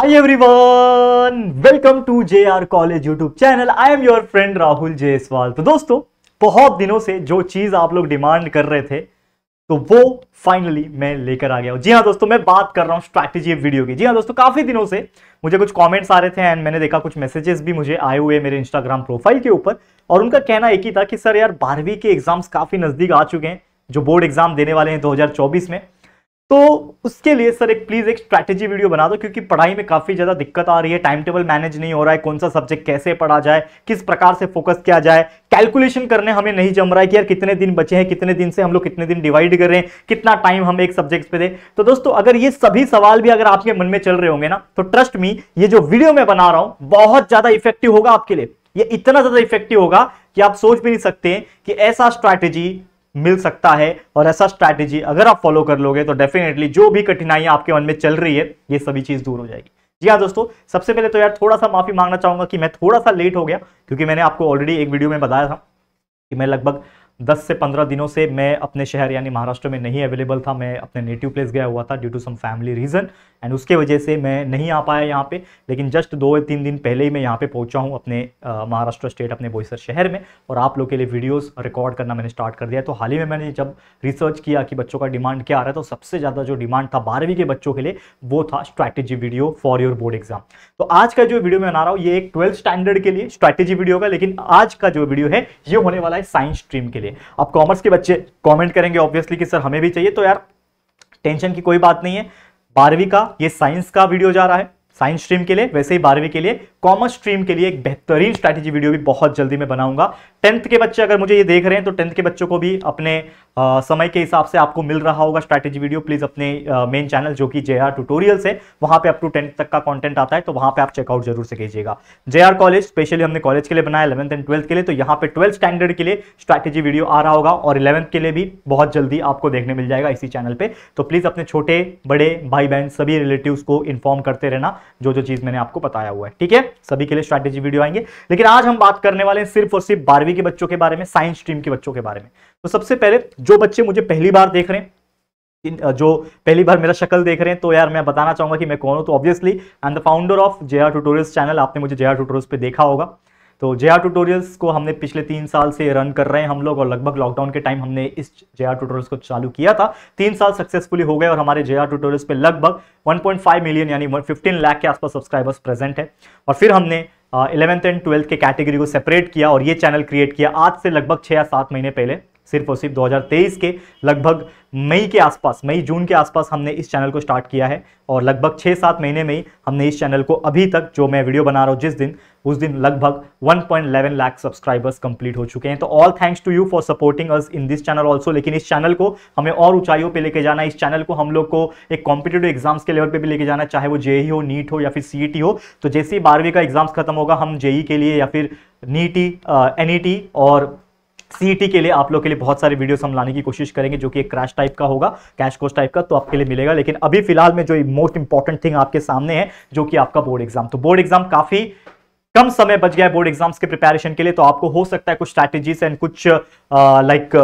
Hi everyone, welcome to JR College YouTube channel. I am your friend Rahul Jaiswal. तो दोस्तों बहुत दिनों से जो चीज आप लोग डिमांड कर रहे थे तो वो फाइनली मैं लेकर आ गया हूँ जी हाँ दोस्तों मैं बात कर रहा हूँ स्ट्रैटेजी वीडियो की जी हाँ दोस्तों काफी दिनों से मुझे कुछ कमेंट्स आ रहे थे एंड मैंने देखा कुछ मैसेजेस भी मुझे आए हुए मेरे इंस्टाग्राम प्रोफाइल के ऊपर और उनका कहना एक ही था कि सर यार बारहवीं के एग्जाम्स काफी नजदीक आ चुके हैं जो बोर्ड एग्जाम देने वाले हैं दो में तो उसके लिए सर एक प्लीज़ एक स्ट्रैटेजी वीडियो बना दो क्योंकि पढ़ाई में काफ़ी ज़्यादा दिक्कत आ रही है टाइम टेबल मैनेज नहीं हो रहा है कौन सा सब्जेक्ट कैसे पढ़ा जाए किस प्रकार से फोकस किया जाए कैलकुलेशन करने हमें नहीं जम रहा है कि यार कितने दिन बचे हैं कितने दिन से हम लोग कितने दिन डिवाइड कर रहे हैं कितना टाइम हम एक सब्जेक्ट पे दें तो दोस्तों अगर ये सभी सवाल भी अगर आपके मन में चल रहे होंगे ना तो ट्रस्ट मी ये जो वीडियो मैं बना रहा हूं बहुत ज़्यादा इफेक्टिव होगा आपके लिए ये इतना ज़्यादा इफेक्टिव होगा कि आप सोच भी नहीं सकते कि ऐसा स्ट्रैटेजी मिल सकता है और ऐसा स्ट्रैटेजी अगर आप फॉलो कर लोगे तो डेफिनेटली जो भी कठिनाइयां आपके मन में चल रही है ये सभी चीज़ दूर हो जाएगी जी हाँ दोस्तों सबसे पहले तो यार थोड़ा सा माफ़ी मांगना चाहूंगा कि मैं थोड़ा सा लेट हो गया क्योंकि मैंने आपको ऑलरेडी एक वीडियो में बताया था कि मैं लगभग 10 से 15 दिनों से मैं अपने शहर यानी महाराष्ट्र में नहीं अवेलेबल था मैं अपने नेटिव प्लेस गया हुआ था due to some family reason and उसके वजह से मैं नहीं आ पाया यहाँ पे लेकिन जस्ट दो तीन दिन पहले ही मैं यहाँ पे पहुँचा हूँ अपने महाराष्ट्र स्टेट अपने बोईसर शहर में और आप लोग के लिए वीडियोस रिकॉर्ड करना मैंने स्टार्ट कर दिया तो हाल ही में मैंने जब रिसर्च किया कि बच्चों का डिमांड क्या आ रहा है तो सबसे ज़्यादा जो डिमांड था बारहवीं के बच्चों के लिए वो था strategy video for your board exam तो आज का जो वीडियो मैं बना रहा हूँ ये एक ट्वेल्थ स्टैंडर्ड के लिए स्ट्रैटेजी वीडियो का लेकिन आज का जो वीडियो है ये होने वाला है साइंस स्ट्रीम के लिए अब कॉमर्स के बच्चे कॉमेंट करेंगे ऑब्वियसली कि सर हमें भी चाहिए तो यार टेंशन की कोई बात नहीं है बारहवीं का ये साइंस का वीडियो जा रहा है साइंस स्ट्रीम के लिए वैसे ही बारहवीं के लिए कॉमर्स स्ट्रीम के लिए एक बेहतरीन स्ट्रैटेजी वीडियो भी बहुत जल्दी मैं बनाऊंगा टेंथ के बच्चे अगर मुझे ये देख रहे हैं तो टेंथ के बच्चों को भी अपने आ, समय के हिसाब से आपको मिल रहा होगा स्ट्रैटेजी वीडियो प्लीज़ अपने मेन चैनल जो कि जे आर ट्यूटोरियल्स है वहाँ पे अप टू टेंथ तक का कॉन्टेंट आता है तो वहाँ पर आप चेकआउट जरूर से कीजिएगा जे कॉलेज स्पेशली हमने कॉलेज के लिए बनाया इलेवंथ एंड ट्वेल्थ के लिए तो यहाँ पे ट्वेल्थ स्टैंडर्ड के लिए स्ट्रैटेजी वीडियो आ रहा होगा और इलेवंथ के लिए भी बहुत जल्दी आपको देखने मिल जाएगा इसी चैनल पर तो प्लीज़ अपने छोटे बड़े भाई बहन सभी रिलेटिव को इन्फॉर्म करते रहना जो जो चीज़ मैंने आपको बताया हुआ है ठीक है सभी के लिए स्ट्रैटेजी वीडियो आएंगे लेकिन आज हम बात करने वाले हैं सिर्फ और सिर्फ बारहवीं के बच्चों के बारे में साइंस स्ट्रीम के बच्चों के बारे में तो सबसे पहले जो बच्चे मुझे पहली बार देख रहे हैं जो पहली बार मेरा शक्ल देख रहे हैं तो यार मैं बताना चाहूंगा कि मैं कौन हूं तो obviously I am the founder of J R tutorials channel आपने मुझे जे आर ट्यूटोरियल्स पे देखा होगा तो जे आर ट्यूटोरियल्स को हमने पिछले तीन साल से रन कर रहे हैं हम लोग और लगभग लॉकडाउन के टाइम हमने इस जे आर ट्यूटोरियल्स को चालू किया था तीन साल सक्सेसफुली हो गए और हमारे जे आर ट्यूटोरियल्स पे लगभग 1.5 मिलियन यानी 15 लाख के आसपास सब्सक्राइबर्स प्रेजेंट है और फिर हमने इलेवंथ एंड ट्वेल्थ के कैटेगरी को सेपरेट किया और ये चैनल क्रिएट किया आज से लगभग छः या सात महीने पहले सिर्फ और सिर्फ 2023 के लगभग मई के आसपास मई जून के आसपास हमने इस चैनल को स्टार्ट किया है और लगभग छः सात महीने में ही हमने इस चैनल को अभी तक जो मैं वीडियो बना रहा हूँ जिस दिन उस दिन लगभग 1.11 लाख सब्सक्राइबर्स कंप्लीट हो चुके हैं तो all thanks to you for supporting us in this channel also लेकिन इस चैनल को हमें और ऊंचाइयों पे लेके जाना इस चैनल को हम लोग को एक कॉम्पिटेटिव एग्जाम्स के लेवल पे भी लेके जाना चाहे वो जेई e हो नीट हो या फिर सीई e हो तो जैसे ही बारहवीं का एग्जाम्स खत्म होगा हम जेई e के लिए या फिर नीटी एनईटी और सी के लिए आप लोग के लिए बहुत सारे वीडियोस हम लाने की कोशिश करेंगे जो कि एक क्रैश टाइप का होगा कैश कोर्स टाइप का तो आपके लिए मिलेगा लेकिन अभी फिलहाल में जो मोस्ट इंपॉर्टेंट थिंग आपके सामने है जो कि आपका बोर्ड एग्जाम तो बोर्ड एग्जाम काफी कम समय बच गया है बोर्ड एग्जाम्स के प्रिपैरेशन के लिए तो आपको हो सकता है कुछ स्ट्रैटेजीज एंड कुछ लाइक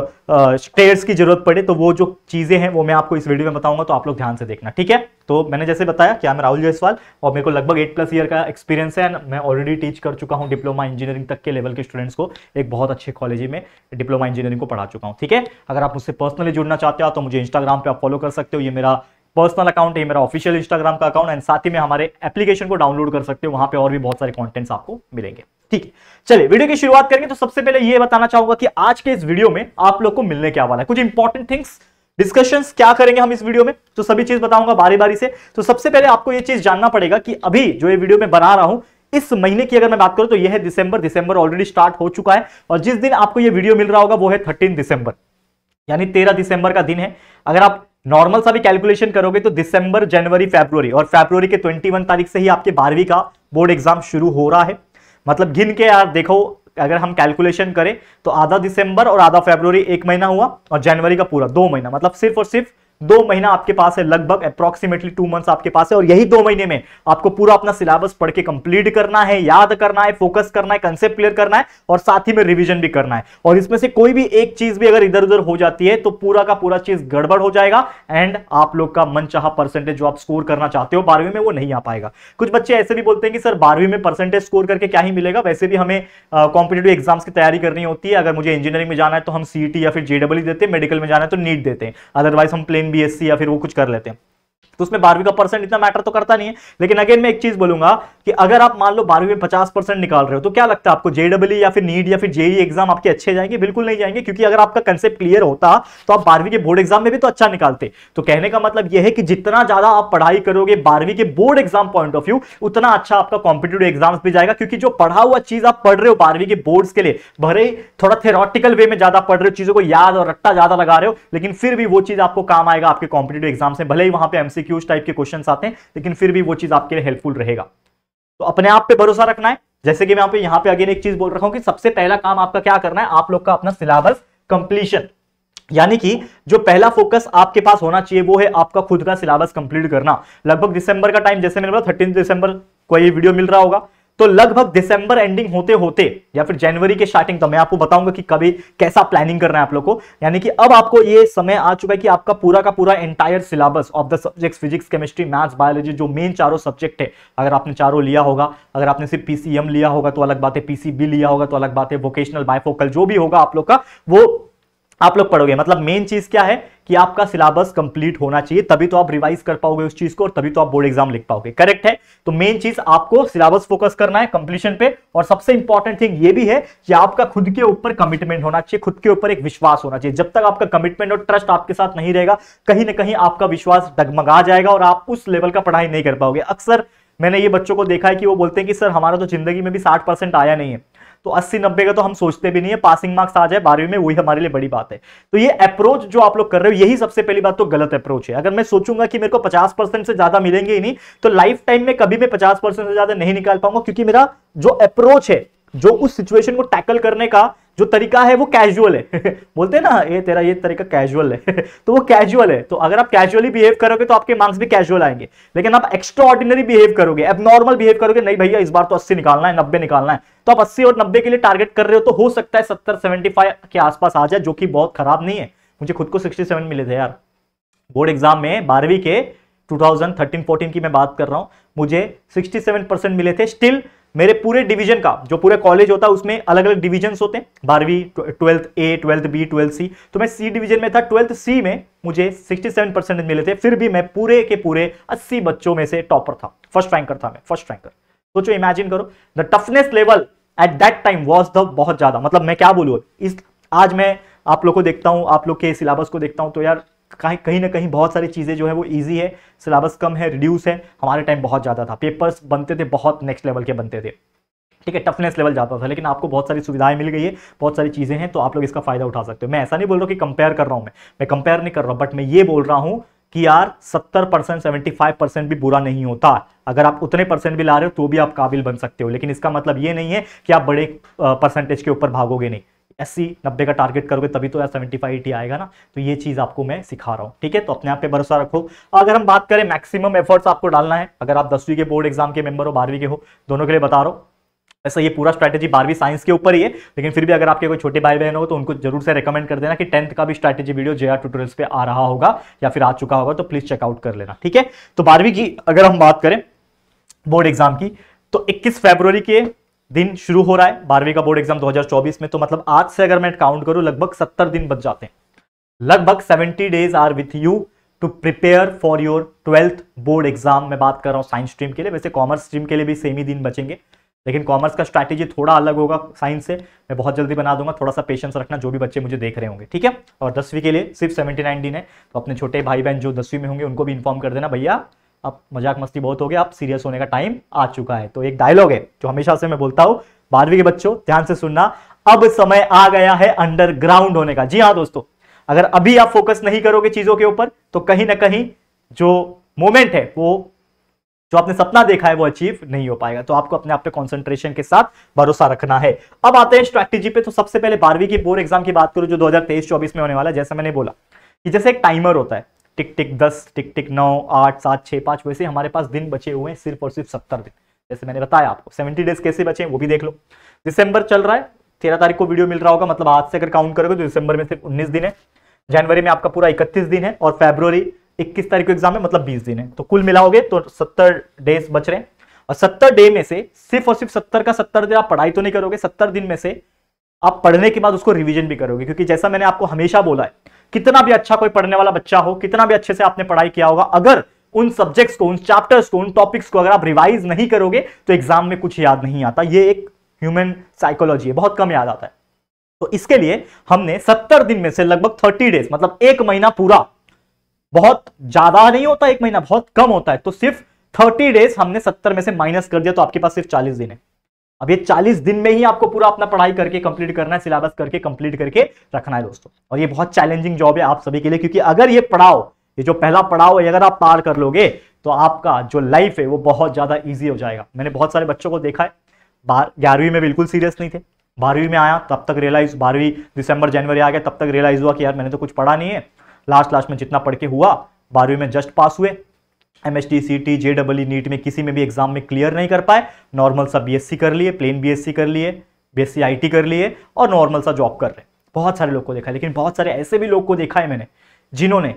स्टेयर्स की जरूरत पड़े तो वो जो चीजें हैं वो मैं आपको इस वीडियो में बताऊंगा तो आप लोग ध्यान से देखना ठीक है तो मैंने जैसे बताया क्या मैं राहुल जयसवाल और मेरे को लगभग एट प्लस ईयर का एक्सपीरियंस है मैं ऑलरेडी टीच कर चुका हूँ डिप्लोमा इंजीनियरिंग तक के लेवल के स्टूडेंट्स को एक बहुत अच्छे कॉलेज में डिप्लोमा इंजीनियरिंग को पढ़ा चुका हूँ ठीक है अगर आप मुझसे पर्सनली जुड़ना चाहते हो तो मुझे इंस्टाग्राम पर आप फॉलो कर सकते हो ये मेरा पर्सनल अकाउंट है मेरा ऑफिशियल इंस्टाग्राम का अकाउंट एंड साथ ही में हमारे एप्लीकेशन को डाउनलोड कर सकते हो वहां पे और भी बहुत सारे कंटेंट्स आपको मिलेंगे ठीक है चलिए वीडियो की शुरुआत करेंगे तो सबसे पहले ये बताना चाहूंगा कि आज के इस वीडियो में आप लोग को मिलने क्या वाला है कुछ इंपॉर्टेंट थिंग्स डिस्कशन क्या करेंगे हम इस वीडियो में तो सभी चीज बताऊंगा बारी बारी से तो सबसे पहले आपको ये चीज जानना पड़ेगा कि अभी जो ये वीडियो में बना रहा हूं इस महीने की अगर मैं बात करूं तो यह है दिसंबर दिसंबर ऑलरेडी स्टार्ट हो चुका है और जिस दिन आपको यह वीडियो मिल रहा होगा वो है थर्टीन दिसंबर यानी तेरह दिसंबर का दिन है अगर आप नॉर्मल सा भी कैलकुलेशन करोगे तो दिसंबर जनवरी फेब्रुवरी और फेब्रुवरी के 21 तारीख से ही आपके बारहवीं का बोर्ड एग्जाम शुरू हो रहा है मतलब गिन के यार देखो अगर हम कैलकुलेशन करें तो आधा दिसंबर और आधा फेब्रुवरी एक महीना हुआ और जनवरी का पूरा दो महीना मतलब सिर्फ और सिर्फ दो महीना आपके पास है लगभग अप्रोक्सीमेटली टू मंथ्स आपके पास है और यही दो महीने में आपको पूरा अपना सिलेबस पढ़ के कंप्लीट करना है याद करना है फोकस करना है कंसेप्ट क्लियर करना है और साथ ही में रिविजन भी करना है और इसमें से कोई भी एक चीज भी अगर इधर उधर हो जाती है तो पूरा का पूरा चीज गड़बड़ हो जाएगा एंड आप लोग का मन चाह परसेंटेज जो आप स्कोर करना चाहते हो बारहवीं में वो नहीं आ पाएगा कुछ बच्चे ऐसे भी बोलते हैं कि सर बारहवीं में परसेंटेज स्कोर करके क्या ही मिलेगा वैसे भी हमें कॉम्पिटेटिव एग्जाम्स की तैयारी करनी होती है अगर मुझे इंजीनियरिंग में जाना है तो हम सीटी e या फिर जेडब्ल्यू e देते हैं मेडिकल में जाना है तो नीट देते हैं अदरवाइज हम प्लेन एन या फिर वो कुछ कर लेते हैं तो उसमें बारहवीं का परसेंट इतना मैटर तो करता नहीं है लेकिन अगेन मैं एक चीज बोलूंगा कि अगर आप मान लो बारहवीं में पचास परसेंट निकाल रहे हो तो क्या लगता है आपको जेडब्ल्यू या फिर नीट या फिर जेई एग्जाम आपके अच्छे जाएंगे बिल्कुल नहीं जाएंगे क्योंकि अगर आपका कंसेप्ट क्लियर होता तो आप बारहवीं के बोर्ड एग्जाम में भी तो अच्छा निकालते तो कहने का मतलब यह है कि जितना ज्यादा आप पढ़ाई करोगे बारहवीं के board exam point of view उतना अच्छा आपका कॉम्पिटेटिव एग्जाम भी जाएगा क्योंकि जो पढ़ा हुआ चीज आप पढ़ रहे हो बारहवीं के बोर्ड के लिए भरे थोड़ा थेरोटिकल वे में ज्यादा पढ़ रहे हो चीजों को याद और रट्टा ज्यादा लगा रहे हो लेकिन फिर भी वो चीज आपको काम आएगा आपके कॉम्पिटेटिव एग्जाम से भले ही वहां पर एमसी एमसीक्यूज टाइप के क्वेश्चन आते हैं लेकिन फिर भी वो चीज आपके लिए हेल्पफुल रहेगा तो अपने आप पे भरोसा रखना है जैसे कि मैं आप यहाँ पे अगेन एक चीज बोल रखा हूँ कि सबसे पहला काम आपका क्या करना है आप लोग का अपना सिलेबस कंप्लीशन यानी कि जो पहला फोकस आपके पास होना चाहिए वो है आपका खुद का सिलेबस कंप्लीट करना लगभग दिसंबर का टाइम जैसे मैंने बोला थर्टीन दिसंबर को ये वीडियो मिल रहा होगा तो लगभग दिसंबर एंडिंग होते होते या फिर जनवरी के स्टार्टिंग तो मैं आपको बताऊंगा कि कभी कैसा प्लानिंग करना है आप लोग को यानी कि अब आपको ये समय आ चुका है कि आपका पूरा का पूरा entire syllabus of the subjects physics chemistry maths biology जो मेन चारों सब्जेक्ट है अगर आपने चारों लिया होगा अगर आपने सिर्फ पीसीएम लिया होगा तो अलग बात है पीसीबी लिया होगा तो अलग बात है वोकेशनल बायफोकल जो भी होगा आप लोग का वो आप लोग पढ़ोगे मतलब मेन चीज क्या है कि आपका सिलेबस कंप्लीट होना चाहिए तभी तो आप रिवाइज कर पाओगे उस चीज को और तभी तो आप बोर्ड एग्जाम लिख पाओगे करेक्ट है तो मेन चीज आपको सिलेबस फोकस करना है कंप्लीशन पे और सबसे इंपॉर्टेंट थिंग ये भी है कि आपका खुद के ऊपर कमिटमेंट होना चाहिए खुद के ऊपर एक विश्वास होना चाहिए जब तक आपका कमिटमेंट और ट्रस्ट आपके साथ नहीं रहेगा कहीं ना कहीं आपका विश्वास डगमगा जाएगा और आप उस लेवल का पढ़ाई नहीं कर पाओगे अक्सर मैंने ये बच्चों को देखा है कि वो बोलते हैं कि सर हमारा तो जिंदगी में भी साठ परसेंट आया नहीं है तो अस्सी नब्बे का तो हम सोचते भी नहीं है पासिंग मार्क्स आ जाए बारहवीं में वही हमारे लिए बड़ी बात है तो ये अप्रोच जो आप लोग कर रहे हो यही सबसे पहली बात तो गलत अप्रोच है अगर मैं सोचूंगा कि मेरे को पचास परसेंट से ज्यादा मिलेंगे ही नहीं तो लाइफ टाइम में कभी मैं पचास परसेंट से ज्यादा नहीं निकाल पाऊंगा क्योंकि मेरा जो अप्रोच है जो उस सिचुएशन को टैकल करने का जो तरीका है वो कैजुअल है बोलते हैं ना ये तेरा ये तरीका कैजुअल है तो वो कैजुअल है तो अगर आप कैजुअली बिहेव करोगे तो आपके मार्क्स भी कैजुअल आएंगे लेकिन आप एक्स्ट्रा ऑर्डिनरी बिहेव करोगे अब नॉर्मल बिहेव करोगे नहीं भैया इस बार तो अस्सी निकालना है नब्बे निकालना है तो आप अस्सी और नब्बे के लिए टारगेट कर रहे हो तो हो सकता है सत्तर सेवेंटी के आसपास आ जाए जो कि बहुत खराब नहीं है मुझे खुद को सिक्सटी मिले थे यार बोर्ड एग्जाम में बारहवीं के थर्टीन फोर्टीन की मैं बात कर रहा हूँ मुझे सेवन परसेंट मिले थे स्टिल मेरे पूरे डिवीजन का जो पूरे कॉलेज होता है उसमें अलग अलग डिवीजन होते हैं बारहवीं twelfth A twelfth B twelfth C तो मैं सी डिवीजन में था ट्वेल्थ सी में मुझे 67 परसेंटेज मिले थे फिर भी मैं पूरे के पूरे 80 बच्चों में से टॉपर था फर्स्ट रैंकर था मैं फर्स्ट रैंकर सोचो इमेजिन करो the toughness level at that time was the बहुत ज़्यादा मतलब मैं क्या बोलूँ इस आज मैं आप लोग को देखता हूँ आप लोग के सिलेबस को देखता हूँ तो यार कहीं कहीं ना कहीं बहुत सारी चीज़ें जो है वो ईजी है सिलेबस कम है रिड्यूस है हमारे टाइम बहुत ज़्यादा था पेपर्स बनते थे बहुत नेक्स्ट लेवल के बनते थे ठीक है टफनेस लेवल जाता था लेकिन आपको बहुत सारी सुविधाएं मिल गई है बहुत सारी चीज़ें हैं तो आप लोग इसका फायदा उठा सकते हो मैं ऐसा नहीं बोल रहा हूँ कि कंपेयर कर रहा हूँ मैं मैं कंपेयर नहीं कर रहा हूँ बट मैं ये बोल रहा हूँ कि यार सत्तर परसेंट सेवेंटी फाइव परसेंट भी बुरा नहीं होता अगर आप उतने परसेंट भी ला रहे हो तो भी आप काबिल बन सकते हो लेकिन इसका मतलब ये नहीं है कि आप बड़े परसेंटेज के ऊपर भागोगे नहीं एससी नब्बे का टारगेट करोगे तभी तो सेवेंटी फाइव एटी आएगा ना तो ये चीज़ आपको मैं सिखा रहा हूँ ठीक है तो अपने आप पे भरोसा रखो अगर हम बात करें मैक्सिमम एफर्ट्स आपको डालना है अगर आप दसवीं के बोर्ड एग्जाम के मेंबर हो बारहवीं के हो दोनों के लिए बता रहा हूँ ऐसा ये पूरा स्ट्रैटेजी बारहवीं साइंस के ऊपर ही है लेकिन फिर भी अगर आपके कोई छोटे भाई बहन हो तो उनको जरूर से रेकमेंड कर देना कि टेंथ का भी strategy video J R tutorials पे आ रहा होगा या फिर आ चुका होगा तो प्लीज चेकआउट कर लेना ठीक है तो बारहवीं की अगर हम बात करें बोर्ड एग्जाम की तो 21 फरवरी के दिन शुरू हो रहा है बारहवीं का बोर्ड एग्जाम 2024 में तो मतलब आज से अगर मैं काउंट करूं लगभग 70 दिन बच जाते हैं लगभग 70 days are with you to prepare for your twelfth board exam मैं बात कर रहा हूं साइंस स्ट्रीम के लिए वैसे कॉमर्स स्ट्रीम के लिए भी सेम ही दिन बचेंगे लेकिन कॉमर्स का स्ट्रैटेजी थोड़ा अलग होगा साइंस से मैं बहुत जल्दी बना दूंगा थोड़ा सा पेशेंस रखना जो भी बच्चे मुझे देख रहे होंगे ठीक है और दसवीं के लिए सिर्फ सेवेंटी दिन है तो अपने छोटे भाई बहन जो दसवीं में होंगे उनको भी इन्फॉर्म कर देना भैया अब मजाक मस्ती बहुत हो गया अब सीरियस होने का टाइम आ चुका है तो एक डायलॉग है जो हमेशा से मैं बोलता हूं बारहवीं के बच्चों ध्यान से सुनना अब समय आ गया है अंडरग्राउंड होने का जी हाँ दोस्तों अगर अभी आप फोकस नहीं करोगे चीजों के ऊपर तो कहीं ना कहीं जो मोमेंट है वो जो आपने सपना देखा है वो अचीव नहीं हो पाएगा तो आपको अपने आप पे कॉन्सेंट्रेशन के साथ भरोसा रखना है अब आते हैं स्ट्रैटेजी पे तो सबसे पहले बारहवीं की बोर्ड एग्जाम की बात करूं जो 2023-24 में होने वाला है जैसे मैंने बोला कि जैसे एक टाइमर होता है टिक टिक दस टिक टिक नौ आठ सात छः पाँच वैसे हमारे पास दिन बचे हुए हैं सिर्फ और सिर्फ सत्तर दिन जैसे मैंने बताया आपको सेवेंटी डेज कैसे बचे हैं वो भी देख लो दिसंबर चल रहा है तेरह तारीख को वीडियो मिल रहा होगा मतलब आज से अगर काउंट करोगे तो दिसंबर में सिर्फ उन्नीस दिन है जनवरी में आपका पूरा इकतीस दिन है और फेब्रवरी इक्कीस तारीख को एग्जाम है मतलब बीस दिन है तो कुल मिलाओगे तो सत्तर डेज बच रहे हैं और सत्तर डे में से सिर्फ और सिर्फ सत्तर का सत्तर दिन आप पढ़ाई तो नहीं करोगे सत्तर दिन में से आप पढ़ने के बाद उसको रिविजन भी करोगे क्योंकि जैसा मैंने आपको हमेशा बोला है कितना भी अच्छा कोई पढ़ने वाला बच्चा हो कितना भी अच्छे से आपने पढ़ाई किया होगा अगर उन सब्जेक्ट्स को उन चैप्टर्स को उन टॉपिक्स को अगर आप रिवाइज नहीं करोगे तो एग्जाम में कुछ याद नहीं आता ये एक ह्यूमन साइकोलॉजी है बहुत कम याद आता है तो इसके लिए हमने सत्तर दिन में से लगभग थर्टी डेज मतलब एक महीना पूरा बहुत ज्यादा नहीं होता एक महीना बहुत कम होता है तो सिर्फ थर्टी डेज हमने सत्तर में से माइनस कर दिया तो आपके पास सिर्फ चालीस दिन है अब ये 40 दिन में ही आपको पूरा अपना पढ़ाई करके कंप्लीट करना है सिलेबस करके कंप्लीट करके रखना है दोस्तों और ये बहुत चैलेंजिंग जॉब है आप सभी के लिए क्योंकि अगर ये पढ़ाओ ये जो पहला पढ़ाओ है अगर आप पार कर लोगे तो आपका जो लाइफ है वो बहुत ज़्यादा ईजी हो जाएगा मैंने बहुत सारे बच्चों को देखा है ग्यारहवीं में बिल्कुल सीरियस नहीं थे बारहवीं में आया तब तक रियलाइज बारहवीं दिसंबर जनवरी आ गया तब तक रियलाइज हुआ कि यार मैंने तो कुछ पढ़ा नहीं है लास्ट लास्ट में जितना पढ़ के हुआ बारहवीं में जस्ट पास हुए M S T C T J double E NEET में किसी में भी एग्जाम में क्लियर नहीं कर पाए नॉर्मल सा बीएससी कर लिए प्लेन बीएससी कर लिए बीएससी आईटी कर लिए और नॉर्मल सा जॉब कर रहे बहुत सारे लोग को देखा है लेकिन बहुत सारे ऐसे भी लोग को देखा है मैंने जिन्होंने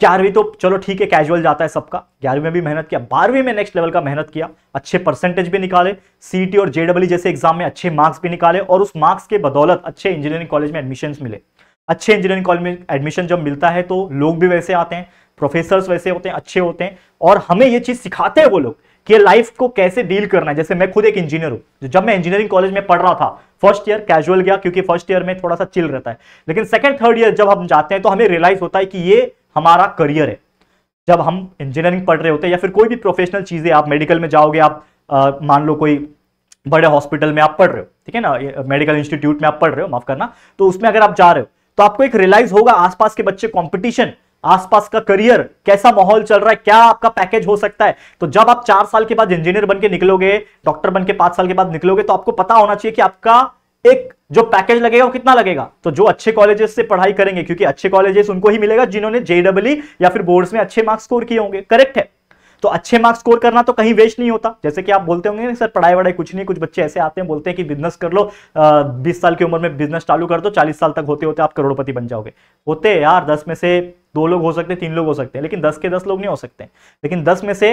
ग्यारहवीं तो चलो ठीक है कैजुअल जाता है सबका ग्यारहवीं में भी मेहनत किया बारहवीं में नेक्स्ट लेवल का मेहनत किया अच्छे परसेंटेज भी निकाले टी और जेडब्ल्यू e जैसे एग्जाम में अच्छे मार्क्स भी निकाले और उस मार्क्स के बदौलत अच्छे इंजीनियरिंग कॉलेज में एडमिशन मिले अच्छे इंजीनियरिंग कॉलेज में एडमिशन जब मिलता है तो लोग भी वैसे आते हैं प्रोफेसर वैसे होते हैं अच्छे होते हैं और हमें ये चीज सिखाते हैं वो लोग कि लाइफ को कैसे डील करना है जैसे मैं खुद एक इंजीनियर हूं जब मैं इंजीनियरिंग कॉलेज में पढ़ रहा था फर्स्ट ईयर कैजुअल गया क्योंकि फर्स्ट ईयर में थोड़ा सा चिल रहता है लेकिन सेकेंड थर्ड ईयर जब हम जाते हैं तो हमें रियलाइज होता है कि ये हमारा करियर है जब हम इंजीनियरिंग पढ़ रहे होते हैं या फिर कोई भी प्रोफेशनल चीज़ें आप मेडिकल में जाओगे आप मान लो कोई बड़े हॉस्पिटल में आप पढ़ रहे हो ठीक है ना मेडिकल इंस्टीट्यूट में आप पढ़ रहे हो माफ करना तो उसमें अगर आप जा रहे हो तो आपको एक रियलाइज होगा आसपास के बच्चे कॉम्पिटिशन आसपास का करियर कैसा माहौल चल रहा है क्या आपका पैकेज हो सकता है तो जब आप चार साल के बाद इंजीनियर बनकर निकलोगे डॉक्टर बनकर पांच साल के बाद निकलोगे तो आपको पता होना चाहिए कि आपका एक जो पैकेज लगेगा वो कितना लगेगा तो जो अच्छे कॉलेजेस से पढ़ाई करेंगे क्योंकि अच्छे कॉलेजेस उनको ही मिलेगा जिन्होंने जेडब्ल्यू e या फिर बोर्ड्स में अच्छे मार्क्स स्कोर किए होंगे करेक्ट है तो अच्छे मार्क्स स्कोर करना तो कहीं वेस्ट नहीं होता जैसे कि आप बोलते होंगे सर पढ़ाई वढ़ाई कुछ नहीं कुछ बच्चे ऐसे आते हैं बोलते हैं कि बिजनेस कर लो बीस साल की उम्र में बिजनेस चालू कर दो चालीस साल तक होते होते आप करोड़पति बन जाओगे होते यार दस में से दो लोग हो सकते हैं तीन लोग हो सकते हैं लेकिन दस के दस लोग नहीं हो सकते लेकिन दस में से